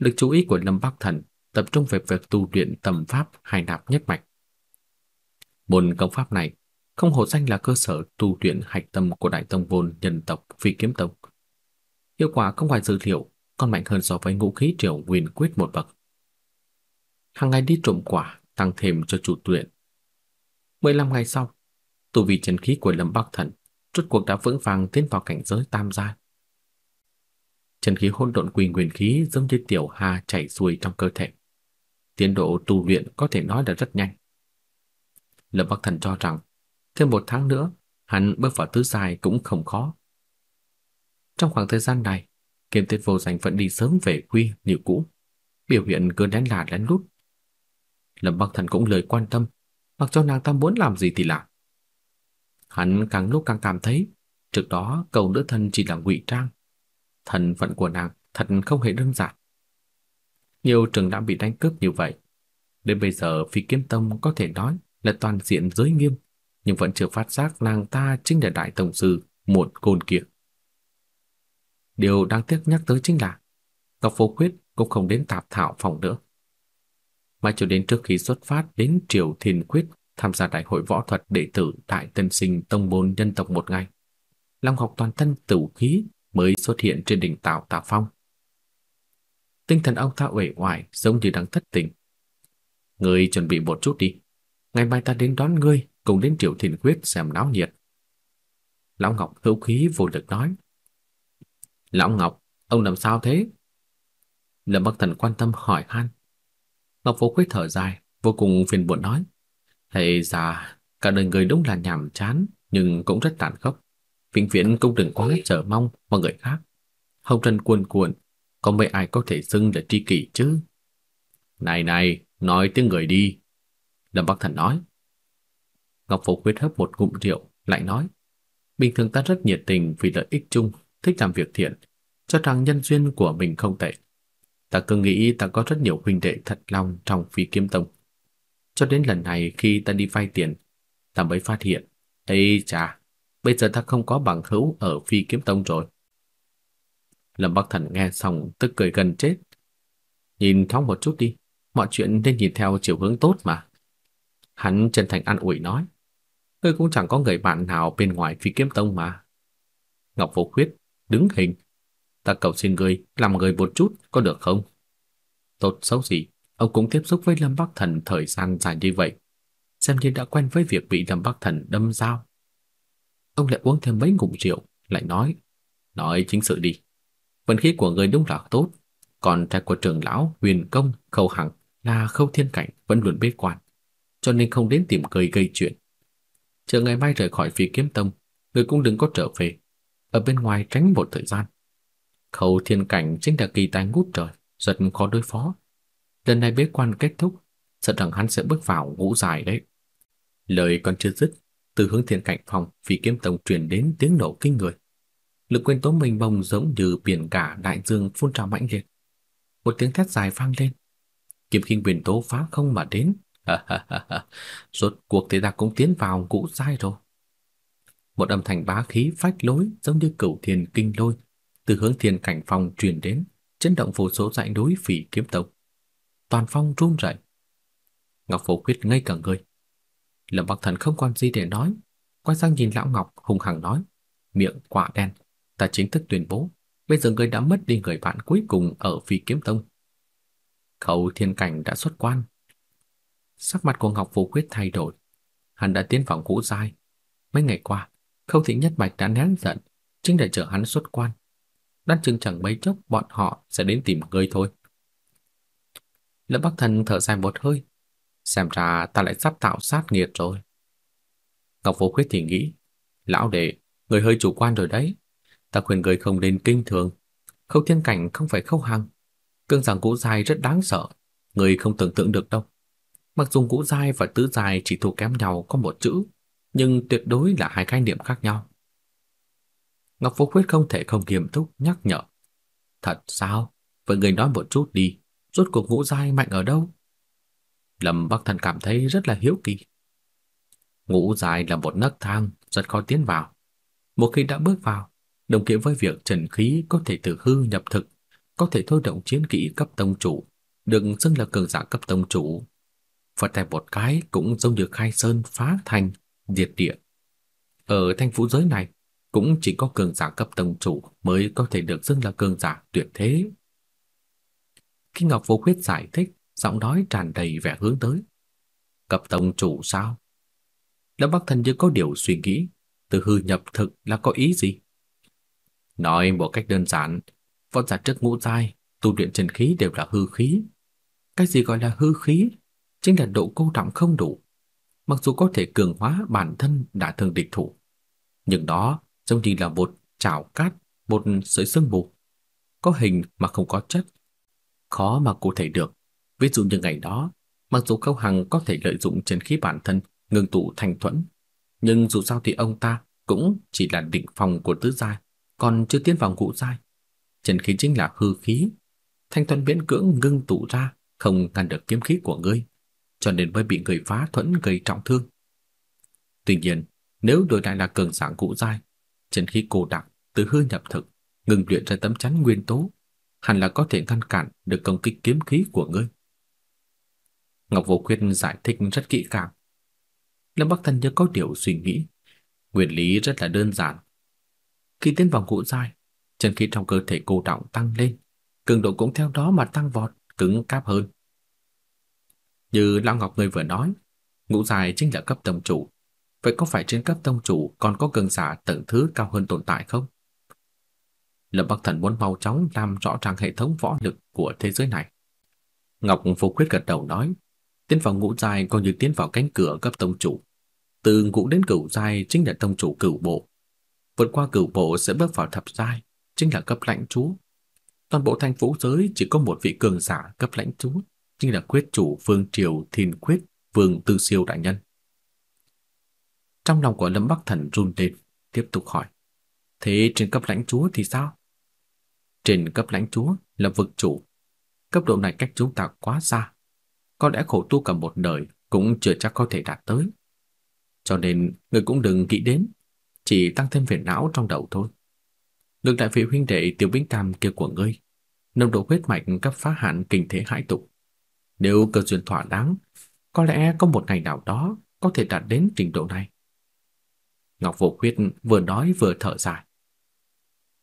lực chú ý của Lâm Bắc Thần tập trung về việc tu luyện tầm pháp hai nạp nhất mạch. Môn công pháp này không hổ danh là cơ sở tu luyện hạch tâm của đại tông Vôn nhân tộc Phi Kiếm Tông. Hiệu quả không ngoài dự liệu, còn mạnh hơn so với ngũ khí triều nguyên quyết một bậc. Hàng ngày đi trộm quả tăng thêm cho chủ luyện. 15 ngày sau, tu vi chân khí của Lâm Bắc Thần rốt cuộc đã vững vàng tiến vào cảnh giới tam giai chân khí hỗn độn quỷ nguyên khí giống như tiểu hà chảy xuôi trong cơ thể. Tiến độ tu luyện có thể nói là rất nhanh. Lâm Bắc Thần cho rằng, thêm một tháng nữa, hắn bước vào tứ giai cũng không khó. Trong khoảng thời gian này, Kiếm Tuyết Vô Danh vẫn đi sớm về khuya như cũ, biểu hiện cứ lén lả lén lút. Lâm Bắc Thần cũng lời quan tâm, mặc cho nàng ta muốn làm gì thì làm. Hắn càng lúc càng cảm thấy, trước đó cầu nữ thân chỉ là ngụy trang, Thần phận của nàng thật không hề đơn giản. Nhiều trường đã bị đánh cướp như vậy. Đến bây giờ phi kiếm tông có thể nói là toàn diện giới nghiêm, nhưng vẫn chưa phát giác nàng ta chính là đại tổng sư một côn kiệt. Điều đáng tiếc nhắc tới chính là Ngọc Phố Quyết cũng không đến tạp thảo phòng nữa. Mà cho đến trước khi xuất phát đến Triều Thiên Quyết tham gia đại hội võ thuật đệ tử Đại Tân Sinh Tông Môn Nhân Tộc một ngày, Long học toàn thân tử khí mới xuất hiện trên đỉnh tạo Tạ Phong. Tinh thần ông ta uể oải giống như đang thất tình. Ngươi chuẩn bị một chút đi, ngày mai ta đến đón ngươi cùng đến Triệu Thiên Quyết xem náo nhiệt. Lão Ngọc hữu khí vô lực nói. Lão Ngọc, ông làm sao thế? Lâm Bắc Thần quan tâm hỏi han. Ngọc Vô Quyết thở dài, vô cùng phiền buồn nói. Thầy già, cả đời người đúng là nhàm chán, nhưng cũng rất tàn khốc vĩnh viễn cũng đừng quá chờ mong mà người khác. Hồng Trần cuồn cuộn, có mấy ai có thể xưng là tri kỷ chứ? Này này, nói tiếng người đi. Lâm Bắc Thần nói. Ngọc Phục huyết hấp một ngụm rượu, lại nói. Bình thường ta rất nhiệt tình vì lợi ích chung, thích làm việc thiện, cho rằng nhân duyên của mình không tệ. Ta cứ nghĩ ta có rất nhiều huynh đệ thật lòng trong phi kiếm tông. Cho đến lần này khi ta đi vay tiền, ta mới phát hiện, ấy chà, bây giờ ta không có bằng hữu ở Phi Kiếm Tông rồi. Lâm Bắc Thần nghe xong tức cười gần chết. Nhìn thoáng một chút đi, mọi chuyện nên nhìn theo chiều hướng tốt mà. Hắn chân thành an ủi nói, ngươi cũng chẳng có người bạn nào bên ngoài Phi Kiếm Tông mà. Ngọc Vô Khuyết, đứng hình, ta cầu xin ngươi làm người một chút có được không? Tốt xấu gì, ông cũng tiếp xúc với Lâm Bắc Thần thời gian dài như vậy, xem như đã quen với việc bị Lâm Bắc Thần đâm dao Ông lại uống thêm mấy ngụm rượu, lại nói, nói chính sự đi. Vận khí của người đúng là tốt, còn trai của trưởng lão Huyền Công Khâu Hằng là Khâu Thiên Cảnh vẫn luôn bế quan, cho nên không đến tìm cười gây chuyện. Chờ ngày mai rời khỏi phía kiếm tông, người cũng đừng có trở về, ở bên ngoài tránh một thời gian. Khâu Thiên Cảnh chính là kỳ tài ngút trời, rất khó đối phó. Lần này bế quan kết thúc, sợ rằng hắn sẽ bước vào ngũ dài đấy. Lời còn chưa dứt, từ hướng thiện cảnh phòng phi kiếm tông truyền đến tiếng nổ kinh người. Lực quyền tố mênh bông giống như biển cả đại dương phun trào mạnh liệt. Một tiếng thét dài vang lên. Kiếm khinh quyền tố phá không mà đến. Rốt cuộc thì ta cũng tiến vào cũ sai rồi. Một âm thanh bá khí phách lối giống như cửu thiền kinh lôi từ hướng thiền cảnh phòng truyền đến, chấn động vô số dãy núi phỉ kiếm tông. Toàn phong run rẩy. Ngọc Phổ Quyết ngay cả người, Lâm Bắc Thần không còn gì để nói, quay sang nhìn Lão Ngọc hùng hằng nói, miệng quả đen, ta chính thức tuyên bố, bây giờ ngươi đã mất đi người bạn cuối cùng ở Phi Kiếm Tông. khẩu Thiên Cảnh đã xuất quan. Sắc mặt của Ngọc Vũ Quyết thay đổi, hắn đã tiến vào ngũ giai. Mấy ngày qua, Khâu Thị Nhất Bạch đã nén giận, chính để chờ hắn xuất quan. Đoán chừng chẳng mấy chốc bọn họ sẽ đến tìm ngươi thôi. Lâm Bắc Thần thở dài một hơi, Xem ra ta lại sắp tạo sát nghiệt rồi. Ngọc Vô Khuyết thì nghĩ, lão đệ, người hơi chủ quan rồi đấy. Ta khuyên người không nên kinh thường. Khâu thiên cảnh không phải khâu hăng, Cương giảng cũ dài rất đáng sợ. Người không tưởng tượng được đâu. Mặc dù cũ dài và tứ dài chỉ thua kém nhau có một chữ, nhưng tuyệt đối là hai khái niệm khác nhau. Ngọc Vô Khuyết không thể không nghiêm túc nhắc nhở. Thật sao? Vậy người nói một chút đi, rốt cuộc ngũ dai mạnh ở đâu? Lâm Bắc Thần cảm thấy rất là hiếu kỳ. Ngũ dài là một nấc thang, rất khó tiến vào. Một khi đã bước vào, đồng kiểu với việc trần khí có thể từ hư nhập thực, có thể thôi động chiến kỹ cấp tông chủ, được xưng là cường giả cấp tông chủ. Phật tài một cái cũng giống như khai sơn phá thành, diệt địa. Ở thanh phú giới này, cũng chỉ có cường giả cấp tông chủ mới có thể được xưng là cường giả tuyệt thế. Khi Ngọc Vô Khuyết giải thích, giọng nói tràn đầy vẻ hướng tới. Cập tổng chủ sao? Lâm Bắc Thần như có điều suy nghĩ, từ hư nhập thực là có ý gì? Nói một cách đơn giản, võ giả trước ngũ giai, tu luyện chân khí đều là hư khí. Cái gì gọi là hư khí? Chính là độ cô trọng không đủ. Mặc dù có thể cường hóa bản thân đã thường địch thủ, nhưng đó giống như là một chảo cát, một sợi sương mù, có hình mà không có chất, khó mà cụ thể được. Ví dụ như ngày đó, mặc dù Khâu Hằng có thể lợi dụng chân khí bản thân ngưng tụ thành thuẫn, nhưng dù sao thì ông ta cũng chỉ là định phòng của tứ giai, còn chưa tiến vào ngũ giai. Chân khí chính là hư khí, thanh thuẫn miễn cưỡng ngưng tụ ra không ngăn được kiếm khí của ngươi, cho nên mới bị người phá thuẫn gây trọng thương. Tuy nhiên, nếu đối lại là cường sáng ngũ giai, chân khí cô đặc từ hư nhập thực, ngừng luyện ra tấm chắn nguyên tố, hẳn là có thể ngăn cản được công kích kiếm khí của ngươi. Ngọc Vô Quyết giải thích rất kỹ càng. Lâm Bắc Thần như có điều suy nghĩ. Nguyên lý rất là đơn giản. Khi tiến vào ngũ giai, chân khí trong cơ thể cô động tăng lên, cường độ cũng theo đó mà tăng vọt, cứng cáp hơn. Như Lão Ngọc người vừa nói, ngũ giai chính là cấp tông chủ. Vậy có phải trên cấp tông chủ còn có cường giả tầng thứ cao hơn tồn tại không? Lâm Bắc Thần muốn mau chóng làm rõ ràng hệ thống võ lực của thế giới này. Ngọc Vô Quyết gật đầu nói, Tiến vào ngũ dài coi như tiến vào cánh cửa cấp tông chủ. Từ ngũ đến cửu dài chính là tông chủ cửu bộ. Vượt qua cửu bộ sẽ bước vào thập dài chính là cấp lãnh chúa. Toàn bộ thành phố giới chỉ có một vị cường giả cấp lãnh chúa, chính là quyết chủ Vương Triều Thiên Quyết, Vương Tư Siêu đại nhân. Trong lòng của Lâm Bắc Thần run lên, tiếp tục hỏi: "Thế trên cấp lãnh chúa thì sao?" Trên cấp lãnh chúa là vực chủ. Cấp độ này cách chúng ta quá xa, có lẽ khổ tu cả một đời cũng chưa chắc có thể đạt tới. Cho nên người cũng đừng nghĩ đến, chỉ tăng thêm phiền não trong đầu thôi. Ngược đại vị huynh đệ Tiểu Bính Tam kia của ngươi, nồng độ huyết mạch cấp phá hạn kinh thế hải tục. Nếu cơ duyên thỏa đáng, có lẽ có một ngày nào đó có thể đạt đến trình độ này. Ngọc vũ Khuyết vừa nói vừa thở dài.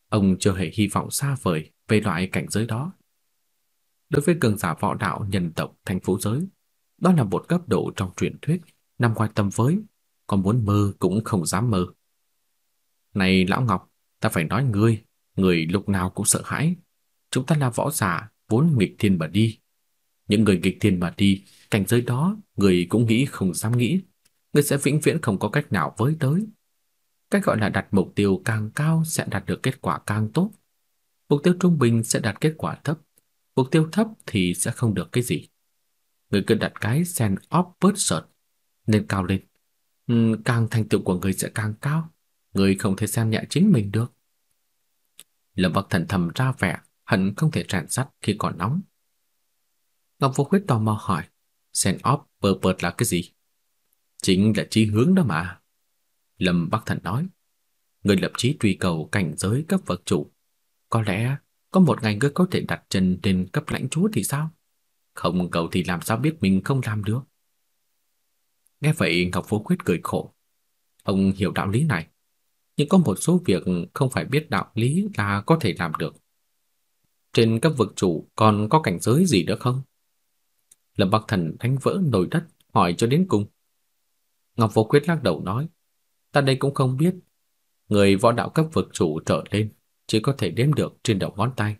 Ông chưa hề hy vọng xa vời về loại cảnh giới đó. Đối với cường giả võ đạo nhân tộc thành phố giới, đó là một cấp độ trong truyền thuyết nằm ngoài tầm với, còn muốn mơ cũng không dám mơ. Này Lão Ngọc, ta phải nói ngươi, người lúc nào cũng sợ hãi. Chúng ta là võ giả, vốn nghịch thiên mà đi. Những người nghịch thiên mà đi, cảnh giới đó, người cũng nghĩ không dám nghĩ. Người sẽ vĩnh viễn không có cách nào với tới. Cách gọi là đặt mục tiêu càng cao sẽ đạt được kết quả càng tốt. Mục tiêu trung bình sẽ đạt kết quả thấp mục tiêu thấp thì sẽ không được cái gì. Người cứ đặt cái sen upward search lên cao lên. Ừ, càng thành tựu của người sẽ càng cao, người không thể xem nhẹ chính mình được. Lâm Bắc Thần thầm ra vẻ, hận không thể tràn sắt khi còn nóng. Ngọc Vô Khuyết tò mò hỏi, sen upward search là cái gì? Chính là chí hướng đó mà. Lâm Bắc Thần nói, người lập chí truy cầu cảnh giới cấp vật chủ. Có lẽ có một ngày ngươi có thể đặt chân trên cấp lãnh chúa thì sao? Không cầu thì làm sao biết mình không làm được? Nghe vậy Ngọc Vô Quyết cười khổ. Ông hiểu đạo lý này, nhưng có một số việc không phải biết đạo lý là có thể làm được. Trên cấp vực chủ còn có cảnh giới gì nữa không? Lâm Bắc Thần thánh vỡ nồi đất hỏi cho đến cùng. Ngọc Vô Quyết lắc đầu nói, ta đây cũng không biết. Người võ đạo cấp vực chủ trở lên chỉ có thể đếm được trên đầu ngón tay.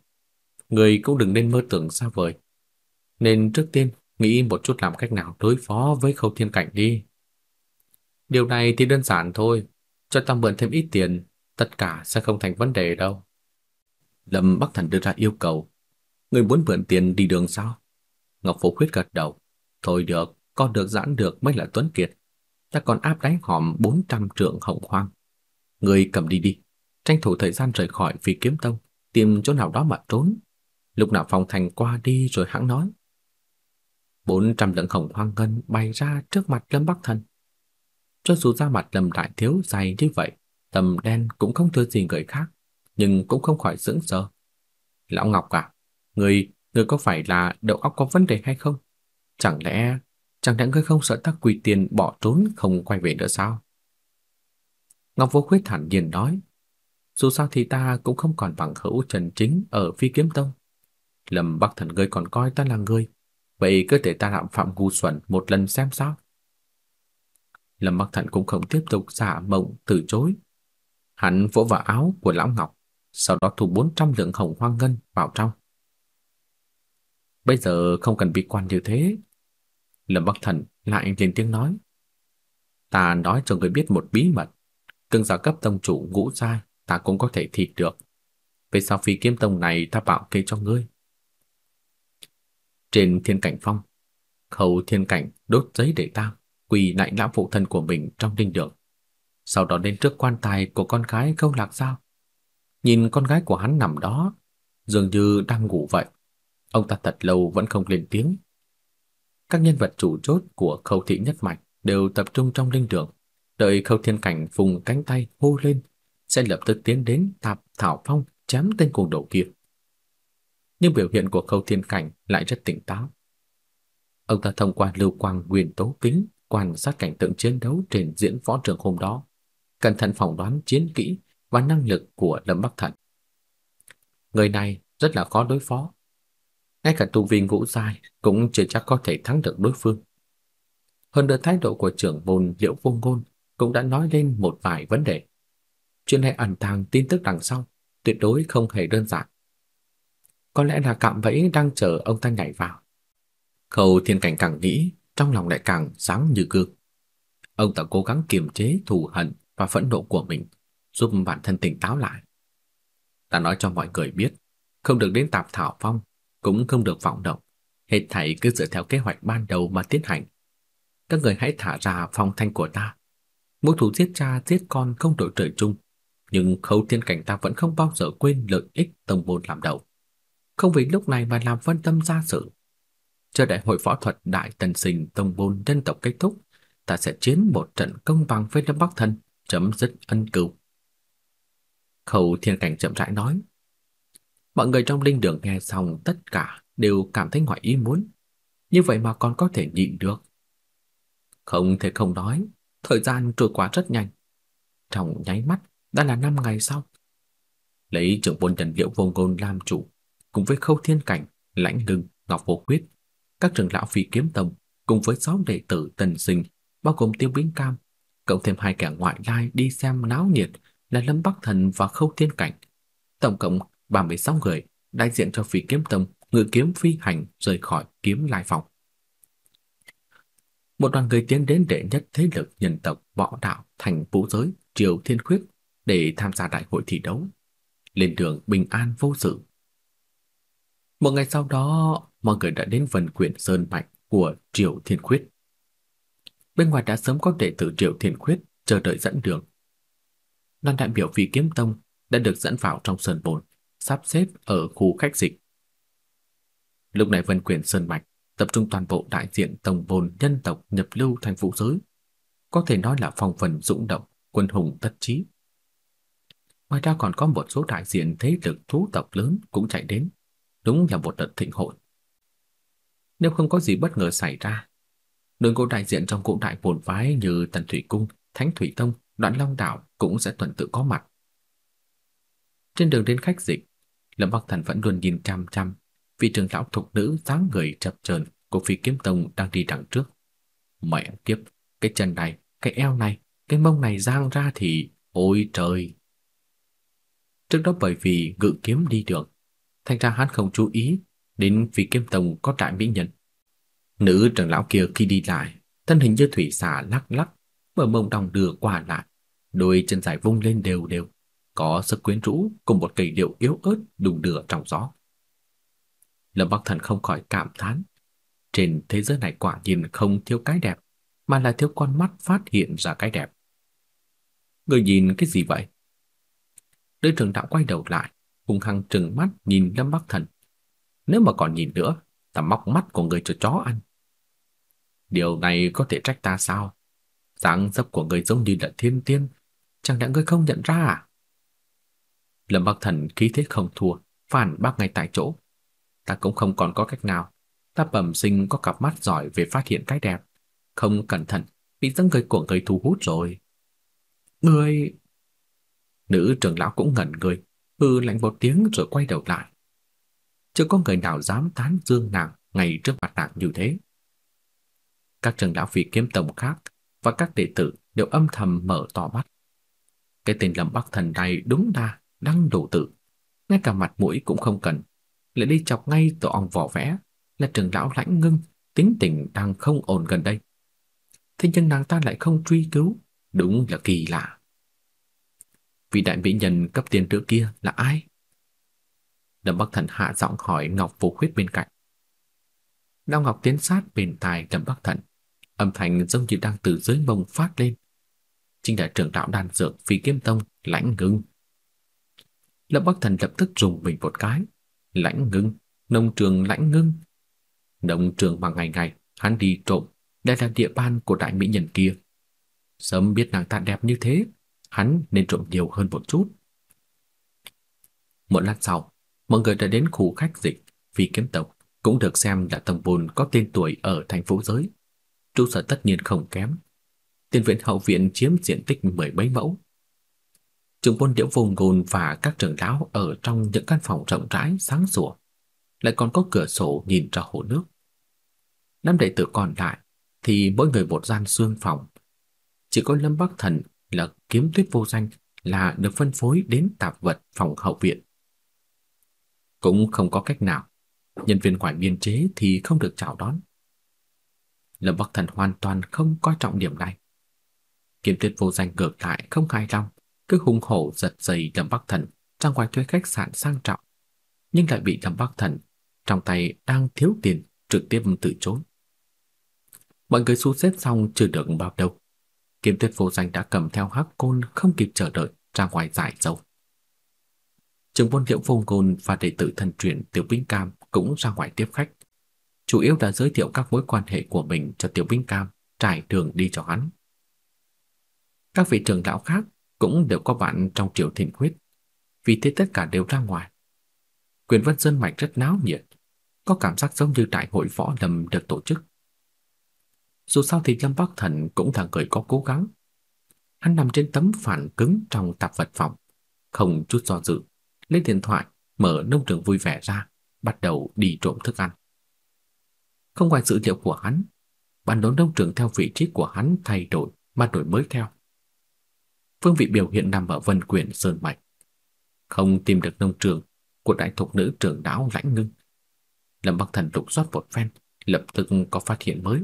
Người cũng đừng nên mơ tưởng xa vời. Nên trước tiên nghĩ một chút làm cách nào đối phó với khâu thiên cảnh đi. Điều này thì đơn giản thôi, cho ta mượn thêm ít tiền, tất cả sẽ không thành vấn đề đâu. Lâm Bắc Thần đưa ra yêu cầu, người muốn mượn tiền đi đường sao? Ngọc Phổ Khuyết gật đầu, thôi được, con được giãn được mới là tuấn kiệt, ta còn áp đáy hòm 400 trượng hồng hoang. Người cầm đi đi tranh thủ thời gian rời khỏi vì kiếm tông, tìm chỗ nào đó mà trốn. Lúc nào phòng thành qua đi rồi hắn nói. bốn trăm lượng hồng hoang ngân bay ra trước mặt Lâm Bắc Thần. Cho dù ra mặt Lâm Đại Thiếu dày như vậy, tầm đen cũng không thua gì người khác, nhưng cũng không khỏi sững sờ. Lão Ngọc à, người, người có phải là đầu óc có vấn đề hay không? Chẳng lẽ, chẳng lẽ ngươi không sợ ta quỳ tiền bỏ trốn không quay về nữa sao? Ngọc Vô Khuyết thản nhiên nói, dù sao thì ta cũng không còn bằng hữu trần chính ở Phi Kiếm Tông. Lâm Bắc Thần ngươi còn coi ta là người, vậy cứ để ta lạm phạm ngu xuẩn một lần xem sao. Lâm Bắc Thần cũng không tiếp tục giả mộng từ chối. Hắn vỗ vào áo của lão Ngọc, sau đó thu 400 lượng hồng hoang ngân vào trong. Bây giờ không cần bị quan như thế. Lâm Bắc Thần lại lên tiếng nói. Ta nói cho người biết một bí mật. Cương giả cấp tông chủ ngũ sai ta cũng có thể thịt được. Về sau phi kiếm tông này ta bảo kê cho ngươi. Trên thiên cảnh phong, khẩu thiên cảnh đốt giấy để tang, quỳ lại lão phụ thân của mình trong đinh đường. Sau đó đến trước quan tài của con gái câu lạc sao. Nhìn con gái của hắn nằm đó, dường như đang ngủ vậy. Ông ta thật lâu vẫn không lên tiếng. Các nhân vật chủ chốt của khâu thị nhất mạch đều tập trung trong linh đường, đợi khâu thiên cảnh vùng cánh tay hô lên sẽ lập tức tiến đến thạp Thảo Phong chém tên cuồng độ kia. Nhưng biểu hiện của Khâu Thiên Cảnh lại rất tỉnh táo. Ông ta thông qua lưu quang nguyên tố kính quan sát cảnh tượng chiến đấu trên diễn võ trường hôm đó, cẩn thận phỏng đoán chiến kỹ và năng lực của Lâm Bắc Thần. Người này rất là khó đối phó. Ngay cả tu vi ngũ giai cũng chưa chắc có thể thắng được đối phương. Hơn nữa thái độ của trưởng môn Liễu Vô Ngôn cũng đã nói lên một vài vấn đề chuyện này ẩn tàng tin tức đằng sau, tuyệt đối không hề đơn giản. Có lẽ là cạm bẫy đang chờ ông ta nhảy vào. Khâu Thiên Cảnh càng nghĩ, trong lòng lại càng sáng như gương. Ông ta cố gắng kiềm chế thù hận và phẫn nộ của mình, giúp bản thân tỉnh táo lại. Ta nói cho mọi người biết, không được đến tạp thảo phong, cũng không được vọng động, hết thảy cứ dựa theo kế hoạch ban đầu mà tiến hành. Các người hãy thả ra phong thanh của ta. Mỗi thủ giết cha giết con không đội trời chung, nhưng Khâu Thiên Cảnh ta vẫn không bao giờ quên lợi ích tông môn làm đầu. Không vì lúc này mà làm phân tâm gia sự. Chờ đại hội võ thuật Đại Tần Sình tông môn dân tộc kết thúc, ta sẽ chiến một trận công bằng với Lâm Bắc Thần, chấm dứt ân cừu. Khâu Thiên Cảnh chậm rãi nói. Mọi người trong linh đường nghe xong tất cả đều cảm thấy ngoài ý muốn. Như vậy mà còn có thể nhịn được. Không thể không nói, thời gian trôi qua rất nhanh. Trong nháy mắt đã là 5 ngày sau. Lấy trưởng bồn trần diệu vong gôn làm chủ, cùng với khâu thiên cảnh, lãnh ngưng, ngọc vô quyết, các trưởng lão phi kiếm tông cùng với sáu đệ tử tần sinh, bao gồm tiêu bính cam, cộng thêm hai kẻ ngoại lai đi xem náo nhiệt là Lâm Bắc Thần và Khâu Thiên Cảnh. Tổng cộng 36 người đại diện cho phi kiếm tông ngự kiếm phi hành rời khỏi kiếm lai phòng. Một đoàn người tiến đến đệ nhất thế lực nhân tộc võ đạo thành vũ giới triều thiên khuyết để tham gia đại hội thi đấu, lên đường bình an vô sự. Một ngày sau đó, mọi người đã đến phần quyển sơn mạch của Triệu Thiên Khuyết. Bên ngoài đã sớm có đệ tử Triệu Thiên Khuyết chờ đợi dẫn đường. Đoàn đại biểu phi kiếm tông đã được dẫn vào trong sơn bồn, sắp xếp ở khu khách dịch. Lúc này Vân Quyển Sơn Mạch tập trung toàn bộ đại diện tông bồn nhân tộc nhập lưu thành phụ giới. Có thể nói là phong phần dũng động, quân hùng tất trí. Ngoài ra còn có một số đại diện thế lực thú tộc lớn cũng chạy đến, đúng là một đợt thịnh hội. Nếu không có gì bất ngờ xảy ra, đội ngũ đại diện trong cụ đại bổn phái như Tần Thủy Cung, Thánh Thủy Tông, Đoạn Long đảo cũng sẽ tuần tự có mặt. Trên đường đến khách dịch, Lâm Bắc Thần vẫn luôn nhìn chăm chăm vị trưởng lão thục nữ dáng người chập chờn của phi kiếm tông đang đi đằng trước. Mẹ kiếp, cái chân này, cái eo này, cái mông này giang ra thì ôi trời. Trước đó bởi vì ngự kiếm đi đường, thành ra hắn không chú ý đến vị kiếm tông có trại mỹ nhân. Nữ trưởng lão kia khi đi lại, thân hình như thủy xà lắc lắc, mở mông đồng đưa qua lại, đôi chân dài vung lên đều đều, có sức quyến rũ cùng một cây điệu yếu ớt đùng đưa trong gió. Lâm Bắc Thần không khỏi cảm thán, trên thế giới này quả nhiên không thiếu cái đẹp, mà là thiếu con mắt phát hiện ra cái đẹp. Người nhìn cái gì vậy? Đới trưởng đạo quay đầu lại, hung hăng trừng mắt nhìn Lâm Bắc Thần. Nếu mà còn nhìn nữa, ta móc mắt của người cho chó ăn. Điều này có thể trách ta sao? Dáng dấp của người giống như là thiên tiên, chẳng lẽ ngươi không nhận ra à? Lâm Bắc Thần khí thế không thua, phản bác ngay tại chỗ. Ta cũng không còn có cách nào, ta bẩm sinh có cặp mắt giỏi về phát hiện cái đẹp, không cẩn thận bị dáng người của người thu hút rồi. Người. Nữ trưởng lão cũng ngẩn người, hư lạnh một tiếng rồi quay đầu lại. Chưa có người nào dám tán dương nàng ngay trước mặt nàng như thế. Các trưởng lão phi kiếm tổng khác và các đệ tử đều âm thầm mở to mắt. Cái tên lầm Bắc Thần này đúng đa đang đổ tử, ngay cả mặt mũi cũng không cần, lại đi chọc ngay tổ ong vỏ vẽ, là trưởng lão lãnh ngưng, tính tình đang không ổn gần đây. Thế nhưng nàng ta lại không truy cứu, đúng là kỳ lạ vị đại mỹ nhân cấp tiền trước kia là ai? Lâm Bắc Thần hạ giọng hỏi Ngọc vũ Khuyết bên cạnh. Đao Ngọc tiến sát bên tai Lâm Bắc Thần, âm thanh giống như đang từ dưới mông phát lên. Chính là trưởng đạo đan dược Phi Kiếm Tông, Lãnh Ngưng. Lâm Bắc Thần lập tức dùng mình một cái, Lãnh Ngưng, nông trường Lãnh Ngưng. Nông trường bằng ngày ngày hắn đi trộm, đây là địa ban của đại mỹ nhân kia. Sớm biết nàng ta đẹp như thế, hắn nên trộm nhiều hơn một chút. Một lát sau, mọi người đã đến khu khách dịch vì kiếm tộc cũng được xem là tầng bồn có tên tuổi ở thành phố giới. Trụ sở tất nhiên không kém. Tiền viện hậu viện chiếm diện tích mười mấy mẫu. Trường quân điệu vùng gồn và các trưởng lão ở trong những căn phòng rộng rãi sáng sủa, lại còn có cửa sổ nhìn ra hồ nước. Năm đệ tử còn lại thì mỗi người một gian xương phòng. Chỉ có Lâm Bắc Thần là kiếm tuyết vô danh là được phân phối đến tạp vật phòng hậu viện. Cũng không có cách nào, nhân viên quản biên chế thì không được chào đón. Lâm Bắc Thần hoàn toàn không coi trọng điểm này. Kiếm tuyết vô danh ngược lại không hài lòng, cứ hung hổ giật giày Lâm Bắc Thần trong ngoài thuê khách sạn sang trọng, nhưng lại bị Lâm Bắc Thần trong tay đang thiếu tiền trực tiếp từ chối. Mọi người thu xếp xong chưa được bao đâu Kiếm tuyết vô danh đã cầm theo hắc côn không kịp chờ đợi ra ngoài giải dâu. Trường môn liễu vô Côn và đệ tử thần truyền Tiểu Vinh Cam cũng ra ngoài tiếp khách. Chủ yếu đã giới thiệu các mối quan hệ của mình cho Tiểu Vinh Cam, trải đường đi cho hắn. Các vị trưởng lão khác cũng đều có bạn trong triều thịnh quyết, vì thế tất cả đều ra ngoài. Quyền vân Sơn mạch rất náo nhiệt, có cảm giác giống như đại hội võ lâm được tổ chức dù sao thì Lâm Bắc Thần cũng là người có cố gắng. Hắn nằm trên tấm phản cứng trong tạp vật phòng, không chút do dự, lấy điện thoại, mở nông trường vui vẻ ra, bắt đầu đi trộm thức ăn. Không ngoài dữ liệu của hắn, bản đồ nông trường theo vị trí của hắn thay đổi mà đổi mới theo. Phương vị biểu hiện nằm ở Vân quyển Sơn Mạch. Không tìm được nông trường của đại thục nữ trưởng đáo Lãnh Ngưng. Lâm Bắc Thần lục soát một phen, lập tức có phát hiện mới.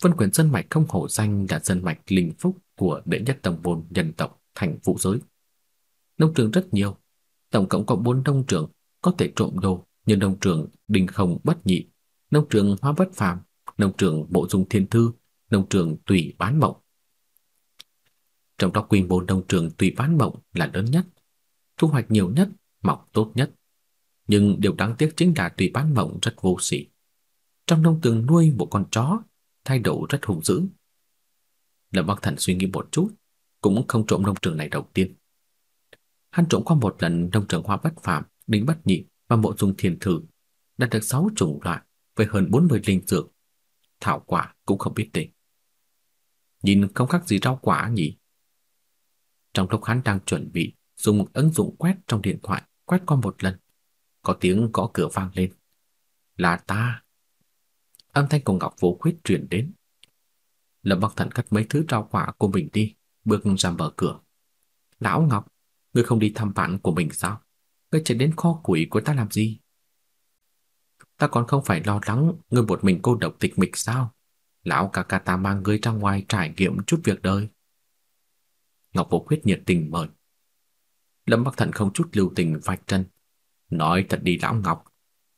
Vân quyền dân mạch không hổ danh là dân mạch linh phúc của đệ nhất tầng vôn nhân tộc thành vũ giới. Nông trường rất nhiều, tổng cộng có 4 nông trường có thể trộm đồ như nông trường Đình Không Bất Nhị, nông trường Hoa Bất Phàm, nông trường Bộ Dung Thiên Thư, nông trường Tùy Bán Mộng. Trong đó quy mô nông trường Tùy Bán Mộng là lớn nhất, thu hoạch nhiều nhất, mọc tốt nhất. Nhưng điều đáng tiếc chính là Tùy Bán Mộng rất vô sỉ. Trong nông trường nuôi một con chó thái độ rất hung dữ. Lâm Bắc Thần suy nghĩ một chút, cũng không trộm nông trường này đầu tiên. Hắn trộm qua một lần nông trường hoa bất phạm, đính bất nhị và mộ dung thiền thử, đạt được 6 chủng loại với hơn 40 linh dược. Thảo quả cũng không biết tên. Nhìn không khác gì rau quả nhỉ? Trong lúc hắn đang chuẩn bị dùng một ứng dụng quét trong điện thoại quét qua một lần, có tiếng gõ cửa vang lên. Là ta. Âm thanh của Ngọc vũ Khuyết truyền đến. Lâm Bắc Thần cắt mấy thứ rau quả của mình đi, bước ra mở cửa. "Lão Ngọc, người không đi thăm bạn của mình sao? Người chạy đến kho củi của ta làm gì?" "Ta còn không phải lo lắng người một mình cô độc tịch mịch sao? Lão ca ca ta mang người ra ngoài trải nghiệm chút việc đời." Ngọc vũ Khuyết nhiệt tình mời. Lâm Bắc Thần không chút lưu tình vạch chân, nói thật đi lão Ngọc,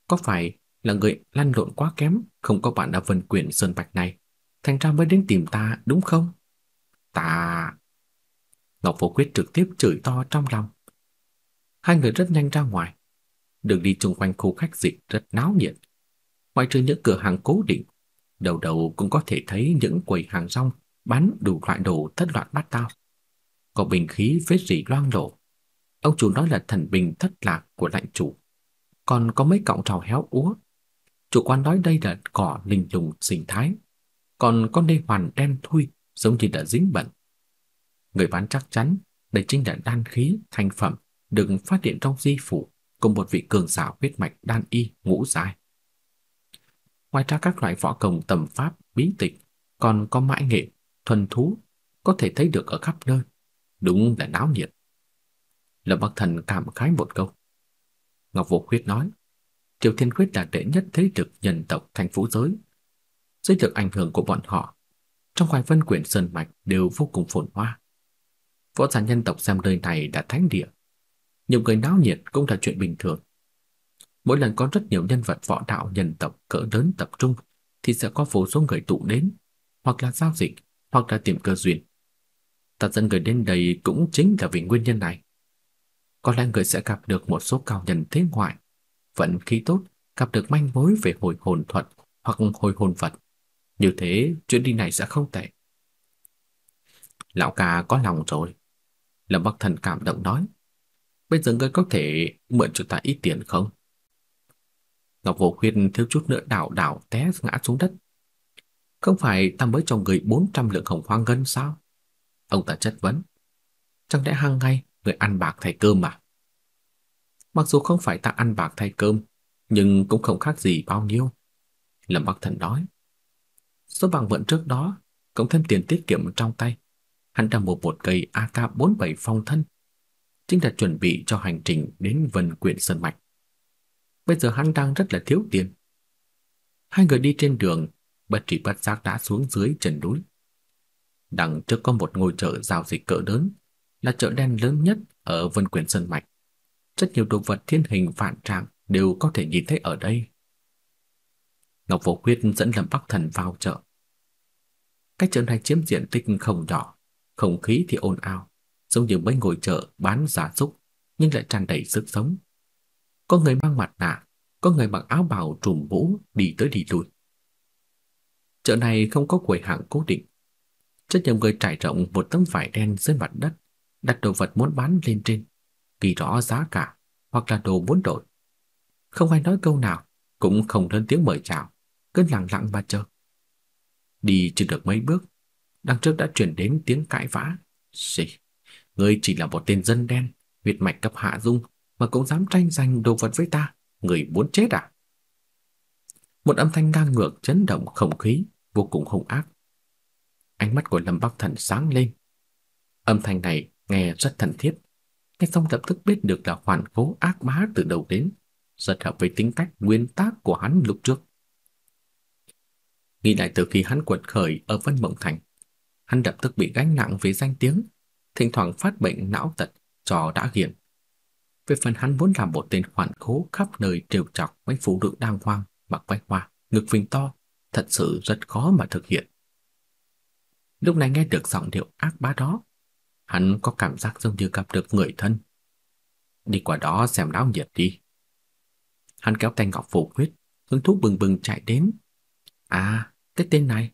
có phải là người lăn lộn quá kém, không có bạn đã vân quyển Sơn Bạch này. Thành ra mới đến tìm ta, đúng không? Ta... Ngọc Phổ Quyết trực tiếp chửi to trong lòng. Hai người rất nhanh ra ngoài. Đường đi chung quanh khu khách dịch rất náo nhiệt. Ngoài trừ những cửa hàng cố định, đầu đầu cũng có thể thấy những quầy hàng rong bán đủ loại đồ thất loạn bát tao. Có bình khí vết rỉ loang lổ. Ông chủ nói là thần bình thất lạc của lãnh chủ. Còn có mấy cọng rào héo úa Chủ quan nói đây là cỏ linh trùng sinh thái, còn con đê hoàn đen thui giống như đã dính bẩn. Người bán chắc chắn đây chính là đan khí thành phẩm được phát hiện trong di phủ của một vị cường giả huyết mạch đan y ngũ giai Ngoài ra các loại võ công tầm pháp, bí tịch, còn có mãi nghệ, thuần thú có thể thấy được ở khắp nơi, đúng là náo nhiệt. Lâm Bắc Thần cảm khái một câu. Ngọc vũ Khuyết nói: Triều Thiên Quyết là đệ nhất thế lực nhân tộc thành phú giới. Dưới lực ảnh hưởng của bọn họ, trong ngoài phân quyển sơn mạch đều vô cùng phồn hoa. Võ giả nhân tộc xem nơi này đã thánh địa. Nhiều người náo nhiệt cũng là chuyện bình thường. Mỗi lần có rất nhiều nhân vật võ đạo nhân tộc cỡ lớn tập trung thì sẽ có vô số người tụ đến, hoặc là giao dịch, hoặc là tìm cơ duyên. Ta dân người đến đây cũng chính là vì nguyên nhân này. Có lẽ người sẽ gặp được một số cao nhân thế ngoại vận khí tốt, gặp được manh mối về hồi hồn thuật hoặc hồi hồn vật. Như thế, chuyến đi này sẽ không tệ. Lão ca có lòng rồi. Lâm Bắc Thần cảm động nói. Bây giờ ngươi có thể mượn cho ta ít tiền không? Ngọc vũ Khuyên thiếu chút nữa đảo đảo té ngã xuống đất. Không phải ta mới cho người 400 lượng hồng hoang ngân sao? Ông ta chất vấn. Chẳng lẽ hàng ngày người ăn bạc thay cơm mà? Mặc dù không phải ta ăn bạc thay cơm, nhưng cũng không khác gì bao nhiêu. Lâm Bắc Thần nói. Số bằng vận trước đó, cộng thêm tiền tiết kiệm trong tay, hắn đã mua một cây AK-47 phong thân, chính là chuẩn bị cho hành trình đến Vân Quyện Sơn Mạch. Bây giờ hắn đang rất là thiếu tiền. Hai người đi trên đường, bất trí bất giác đã xuống dưới chân núi. Đằng trước có một ngôi chợ giao dịch cỡ lớn, là chợ đen lớn nhất ở Vân Quyện Sơn Mạch. Rất nhiều đồ vật thiên hình vạn trạng đều có thể nhìn thấy ở đây. Ngọc Vô Khuyết dẫn Lâm Bắc Thần vào chợ. Cái chợ này chiếm diện tích không nhỏ, không khí thì ồn ào, giống như mấy ngồi chợ bán giá súc nhưng lại tràn đầy sức sống. Có người mang mặt nạ, có người mặc áo bào trùm mũ đi tới đi lui. Chợ này không có quầy hàng cố định. Rất nhiều người trải rộng một tấm vải đen dưới mặt đất, đặt đồ vật muốn bán lên trên ghi rõ giá cả hoặc là đồ muốn đổi. Không ai nói câu nào, cũng không lên tiếng mời chào, cứ lặng lặng mà chờ. Đi chưa được mấy bước, đằng trước đã truyền đến tiếng cãi vã. Xì, ngươi chỉ là một tên dân đen, huyết mạch cấp hạ dung mà cũng dám tranh giành đồ vật với ta, người muốn chết à? Một âm thanh ngang ngược chấn động không khí, vô cùng hung ác. Ánh mắt của Lâm Bắc Thần sáng lên. Âm thanh này nghe rất thân thiết, Nghe xong lập tức biết được là hoàn cố ác bá từ đầu đến, rất hợp với tính cách nguyên tác của hắn lúc trước. Nghĩ lại từ khi hắn quật khởi ở Vân Mộng Thành, hắn lập tức bị gánh nặng về danh tiếng, thỉnh thoảng phát bệnh não tật, trò đã nghiện. Về phần hắn vốn làm một tên hoàn cố khắp nơi trêu chọc mấy phụ nữ đang hoang, mặc váy hoa, ngực phình to, thật sự rất khó mà thực hiện. Lúc này nghe được giọng điệu ác bá đó, hắn có cảm giác giống như gặp được người thân. Đi qua đó xem náo nhiệt đi. Hắn kéo tay Ngọc Phù Huyết, hứng thú bừng bừng chạy đến. À, cái tên này.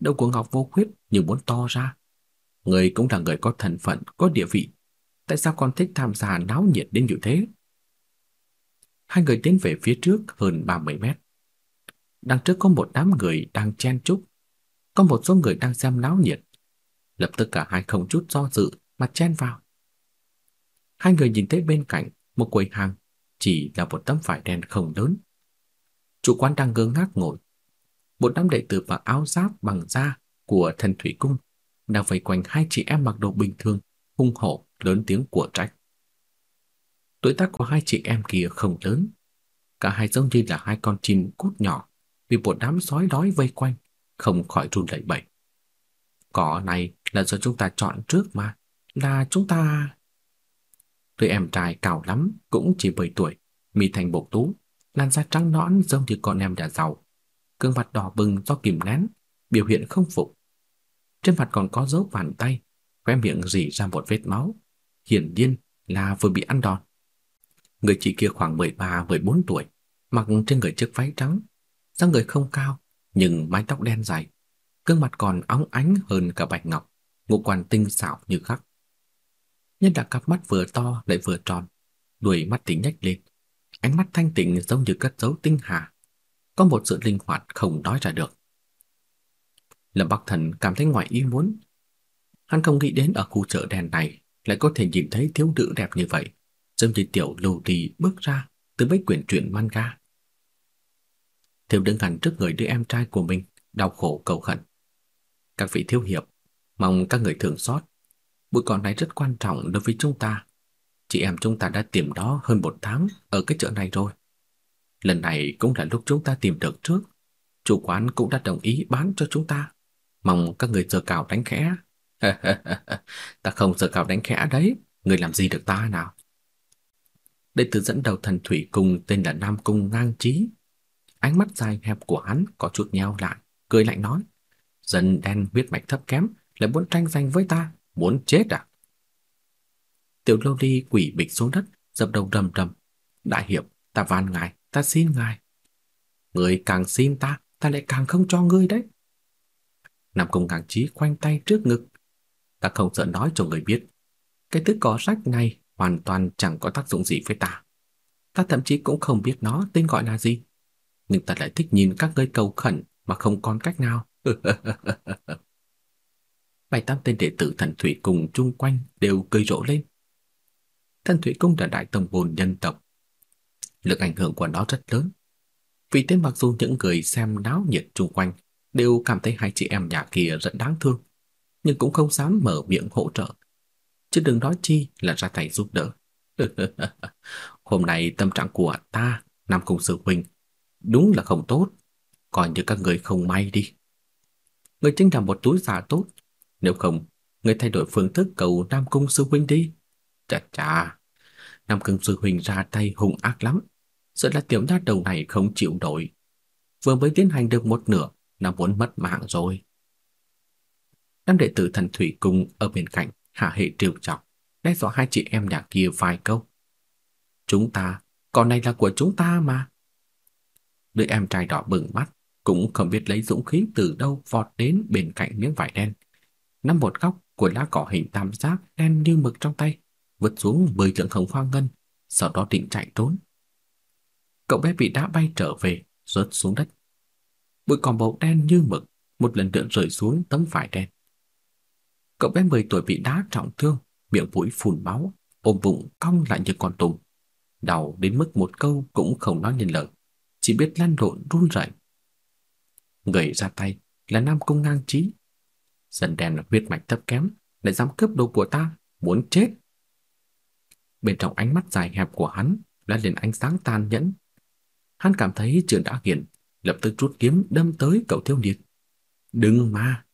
Đầu của Ngọc Vô Huyết như muốn to ra. Người cũng là người có thân phận, có địa vị. Tại sao con thích tham gia náo nhiệt đến như thế? Hai người tiến về phía trước hơn 30 mét. Đằng trước có một đám người đang chen chúc. Có một số người đang xem náo nhiệt Lập tức cả hai không chút do dự mà chen vào. Hai người nhìn thấy bên cạnh một quầy hàng chỉ là một tấm vải đen không lớn. Chủ quán đang ngơ ngác ngồi. Một đám đệ tử mặc áo giáp bằng da của thần thủy cung đang vây quanh hai chị em mặc đồ bình thường, hung hổ lớn tiếng của trách. Tuổi tác của hai chị em kia không lớn, cả hai giống như là hai con chim cút nhỏ vì một đám sói đói vây quanh, không khỏi run lẩy bẩy. Cỏ này là do chúng ta chọn trước mà, là chúng ta... Đứa em trai cao lắm, cũng chỉ 10 tuổi, mì thành bột tú, làn da trắng nõn giống như con em nhà giàu. Cương mặt đỏ bừng do kìm nén, biểu hiện không phục. Trên mặt còn có dấu bàn tay, khóe miệng rỉ ra một vết máu. Hiển nhiên là vừa bị ăn đòn. Người chị kia khoảng 13-14 tuổi, mặc trên người chiếc váy trắng, dáng người không cao nhưng mái tóc đen dài, gương mặt còn óng ánh hơn cả bạch ngọc ngũ quan tinh xảo như khắc. Nhất là cặp mắt vừa to lại vừa tròn, đuôi mắt tỉnh nhếch lên, ánh mắt thanh tịnh giống như cất dấu tinh hà, có một sự linh hoạt không nói ra được. Lâm Bắc Thần cảm thấy ngoài ý muốn. Hắn không nghĩ đến ở khu chợ đèn này lại có thể nhìn thấy thiếu nữ đẹp như vậy, giống như tiểu lưu đi bước ra từ mấy quyển truyện manga. Thiếu đứng gần trước người đứa em trai của mình, đau khổ cầu khẩn. Các vị thiếu hiệp, Mong các người thường xót. Buổi cỏ này rất quan trọng đối với chúng ta. Chị em chúng ta đã tìm đó hơn một tháng ở cái chợ này rồi. Lần này cũng là lúc chúng ta tìm được trước. Chủ quán cũng đã đồng ý bán cho chúng ta. Mong các người giờ cào đánh khẽ. ta không giờ cào đánh khẽ đấy. Người làm gì được ta nào? Đệ tử dẫn đầu thần thủy cung tên là Nam Cung Ngang Trí. Ánh mắt dài hẹp của hắn có chút nheo lại, cười lạnh nói. Dân đen huyết mạch thấp kém, lại muốn tranh giành với ta, muốn chết à? Tiểu lâu đi quỷ bịch xuống đất, dập đầu rầm rầm. Đại hiệp, ta van ngài, ta xin ngài. Người càng xin ta, ta lại càng không cho ngươi đấy. Nam công Ngạn Trí khoanh tay trước ngực. Ta không sợ nói cho người biết. Cái thứ có rách này hoàn toàn chẳng có tác dụng gì với ta. Ta thậm chí cũng không biết nó tên gọi là gì. Nhưng ta lại thích nhìn các ngươi cầu khẩn mà không còn cách nào. bảy tám tên đệ tử Thần Thủy Cung chung quanh đều cười rộ lên. Thần Thủy Cung là đại tông môn nhân tộc. Lực ảnh hưởng của nó rất lớn. Vì thế mặc dù những người xem náo nhiệt chung quanh đều cảm thấy hai chị em nhà kia rất đáng thương, nhưng cũng không dám mở miệng hỗ trợ. Chứ đừng nói chi là ra tay giúp đỡ. Hôm nay tâm trạng của ta, Nam Cung Sư Huynh, đúng là không tốt. Còn như các người không may đi. Người chính là một túi giả tốt nếu không, người thay đổi phương thức cầu Nam Cung Sư Huynh đi. Chà chà, Nam Cung Sư Huynh ra tay hung ác lắm. Sợ là tiểu nha đầu này không chịu đổi. Vừa mới tiến hành được một nửa, nó muốn mất mạng rồi. Năm đệ tử thần thủy cung ở bên cạnh hạ hệ trêu trọng, đe dọa hai chị em nhà kia vài câu. Chúng ta, con này là của chúng ta mà. Đứa em trai đỏ bừng mắt, cũng không biết lấy dũng khí từ đâu vọt đến bên cạnh miếng vải đen, nắm một góc của lá cỏ hình tam giác đen như mực trong tay, vứt xuống mười trượng khổng hoang ngân, sau đó định chạy trốn. Cậu bé bị đá bay trở về, rớt xuống đất. Bụi cỏ màu đen như mực một lần nữa rơi xuống tấm vải đen. Cậu bé 10 tuổi bị đá trọng thương, miệng mũi phun máu, ôm bụng cong lại như con tùng. Đau đến mức một câu cũng không nói nên lời, chỉ biết lăn lộn run rẩy. Người ra tay là Nam Cung Ngang Trí, dần đen là huyết mạch thấp kém, lại dám cướp đồ của ta, muốn chết. Bên trong ánh mắt dài hẹp của hắn đã lên ánh sáng tan nhẫn. Hắn cảm thấy trường đã hiển, lập tức rút kiếm đâm tới cậu thiếu niên. Đừng mà!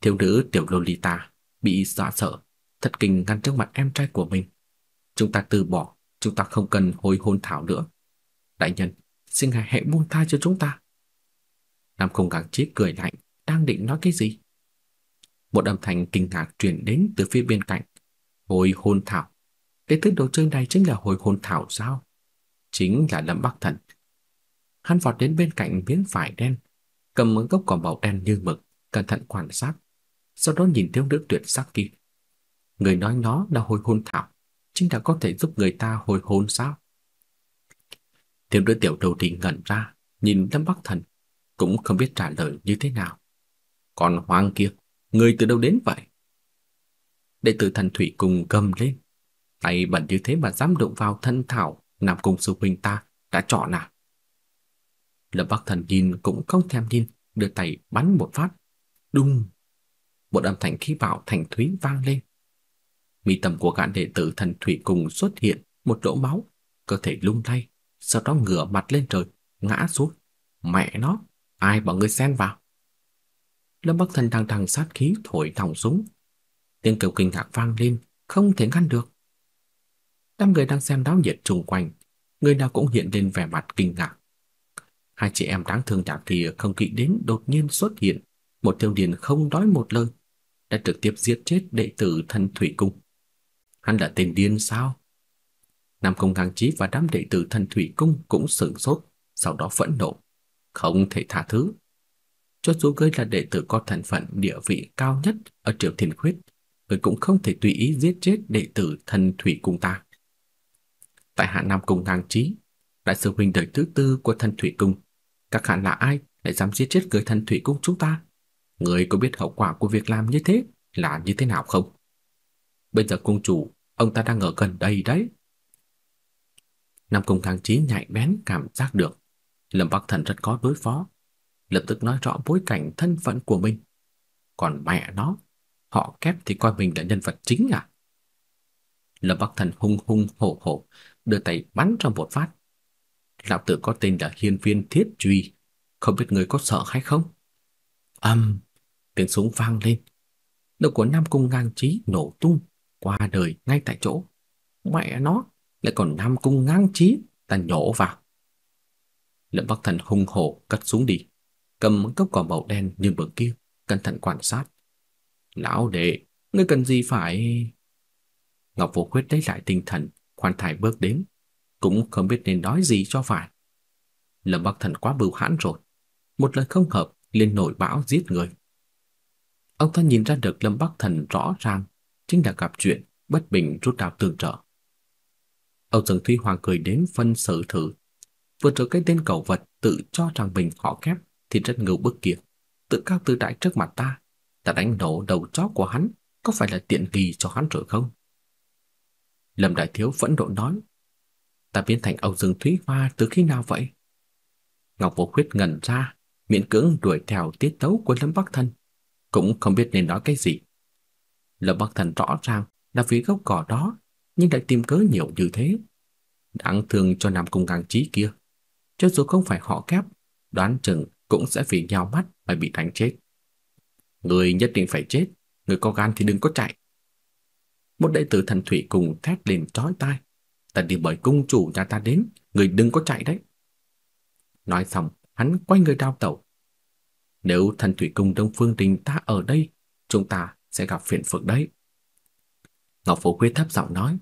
Thiếu nữ tiểu Lolita bị dọa sợ, thật kinh ngăn trước mặt em trai của mình. Chúng ta từ bỏ, chúng ta không cần hồi hôn thảo nữa. Đại nhân, xin ngài hãy buông tha cho chúng ta. Nam không gắng chết cười lạnh, đang định nói cái gì? Một âm thanh kinh ngạc truyền đến từ phía bên cạnh. Hồi hồn thảo. Cái thứ đồ chơi này chính là hồi hồn thảo sao? Chính là Lâm Bắc Thần. Hắn vọt đến bên cạnh miếng vải đen, cầm một gốc cỏ màu đen như mực, cẩn thận quan sát. Sau đó nhìn thiếu nữ tuyệt sắc kia. Người nói nó là hồi hồn thảo, chính là có thể giúp người ta hồi hồn sao? Thiếu nữ tiểu đầu thì ngẩn ra, nhìn Lâm Bắc Thần, cũng không biết trả lời như thế nào. Còn hoang kia, Người từ đâu đến vậy? Đệ tử thần thủy cùng cầm lên. Tay bẩn như thế mà dám động vào thân thảo nằm cùng sư huynh ta đã chọn à? Lâm Bắc Thần nhìn cũng không thèm nhìn, đưa tay bắn một phát. đung Một âm thanh khí bạo thành thúy vang lên. Mi tầm của gã đệ tử thần thủy cùng xuất hiện một lỗ máu, cơ thể lung lay, sau đó ngửa mặt lên trời, ngã xuống. Mẹ nó, ai bảo ngươi xen vào? Lâm Bắc Thần đang thẳng sát khí thổi thòng súng. Tiếng kêu kinh ngạc vang lên, không thể ngăn được. Đám người đang xem đáo nhiệt xung quanh, người nào cũng hiện lên vẻ mặt kinh ngạc. Hai chị em đáng thương đạp thì không kỵ đến đột nhiên xuất hiện, một tiêu điền không nói một lời, đã trực tiếp giết chết đệ tử thần thủy cung. Hắn là tên điên sao? Nam Công Ngang Chí và đám đệ tử thần thủy cung cũng sửng sốt, sau đó phẫn nộ. Không thể tha thứ. Cho dù ngươi là đệ tử có thân phận địa vị cao nhất ở Triều Thiên Khuyết, ngươi cũng không thể tùy ý giết chết đệ tử thần thủy cung ta. Tại Hạ Nam Cung thang trí, đại sư huynh đời thứ tư của thần thủy cung, các hạ là ai lại dám giết chết người thần thủy cung chúng ta? Ngươi có biết hậu quả của việc làm như thế là như thế nào không? Bây giờ cung chủ, ông ta đang ở gần đây đấy. Nam Cung thang Chí nhạy bén cảm giác được Lâm Bắc Thần rất khó đối phó lập tức nói rõ bối cảnh thân phận của mình. Còn mẹ nó, họ kép thì coi mình là nhân vật chính à? Lâm Bắc Thần hung hung hổ hổ, đưa tay bắn trong một phát. Lão tử có tên là Hiên Viên Thiết Truy, không biết người có sợ hay không? Âm, um, tiếng súng vang lên. Đầu của Nam Cung ngang trí nổ tung, qua đời ngay tại chỗ. Mẹ nó, lại còn Nam Cung ngang trí, ta nhổ vào. Lâm Bắc Thần hung hổ cất súng đi cầm cốc cỏ màu đen như bữa kia, cẩn thận quan sát. Lão đệ, ngươi cần gì phải... Ngọc vũ Khuyết lấy lại tinh thần, khoan thải bước đến, cũng không biết nên nói gì cho phải. Lâm Bắc Thần quá bưu hãn rồi, một lời không hợp liền nổi bão giết người. Ông ta nhìn ra được Lâm Bắc Thần rõ ràng chính là gặp chuyện bất bình rút đao tường trợ. Ông Dương Thúy Hoàng cười đến phân xử thử, vừa trở cái tên cầu vật tự cho rằng mình họ kép thì rất ngầu bức kia, tự cao tự đại trước mặt ta, ta đánh nổ đầu chó của hắn, có phải là tiện kỳ cho hắn rồi không? Lâm Đại Thiếu vẫn độ nói, ta biến thành Âu Dương Thúy Hoa từ khi nào vậy? Ngọc Vô Khuyết ngẩn ra, miễn cưỡng đuổi theo tiết tấu của Lâm Bắc Thần, cũng không biết nên nói cái gì. Lâm Bắc Thần rõ ràng là vì gốc cỏ đó, nhưng lại tìm cớ nhiều như thế. Đáng thương cho Nam Cung Ngang Trí kia, cho dù không phải họ kép, đoán chừng cũng sẽ vì nhau mắt mà bị đánh chết. Người nhất định phải chết, người có gan thì đừng có chạy. Một đệ tử thần thủy cùng thét lên chói tai. Ta đi bởi cung chủ nhà ta đến, người đừng có chạy đấy. Nói xong, hắn quay người đào tẩu. Nếu thần thủy cung Đông Phương Đình ta ở đây, chúng ta sẽ gặp phiền phức đấy. Ngọc Phổ Quyết thấp giọng nói.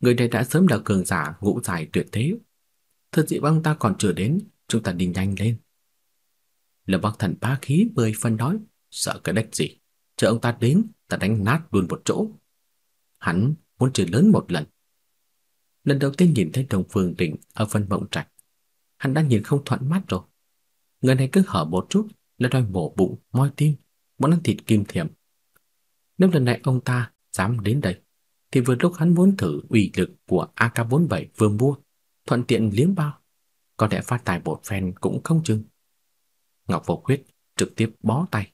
Người này đã sớm là cường giả ngũ giải tuyệt thế. Thật dị băng ta còn chưa đến, chúng ta đi nhanh lên, Lâm Bắc Thần ba khí mười phần nói, sợ cái đếch gì, chờ ông ta đến, ta đánh nát luôn một chỗ. Hắn muốn trở lớn một lần. Lần đầu tiên nhìn thấy Đồng Phương Đình ở Vân Mộng Trạch, hắn đã nhìn không thuận mắt rồi. Người này cứ hở một chút là đòi mổ bụng, moi tim, muốn ăn thịt kim thiểm. Nếu lần này ông ta dám đến đây, thì vừa lúc hắn muốn thử uy lực của AK-47 vương mua, thuận tiện liếm bao, có thể phát tài bột phen cũng không chừng. Ngọc Vô Khuyết trực tiếp bó tay.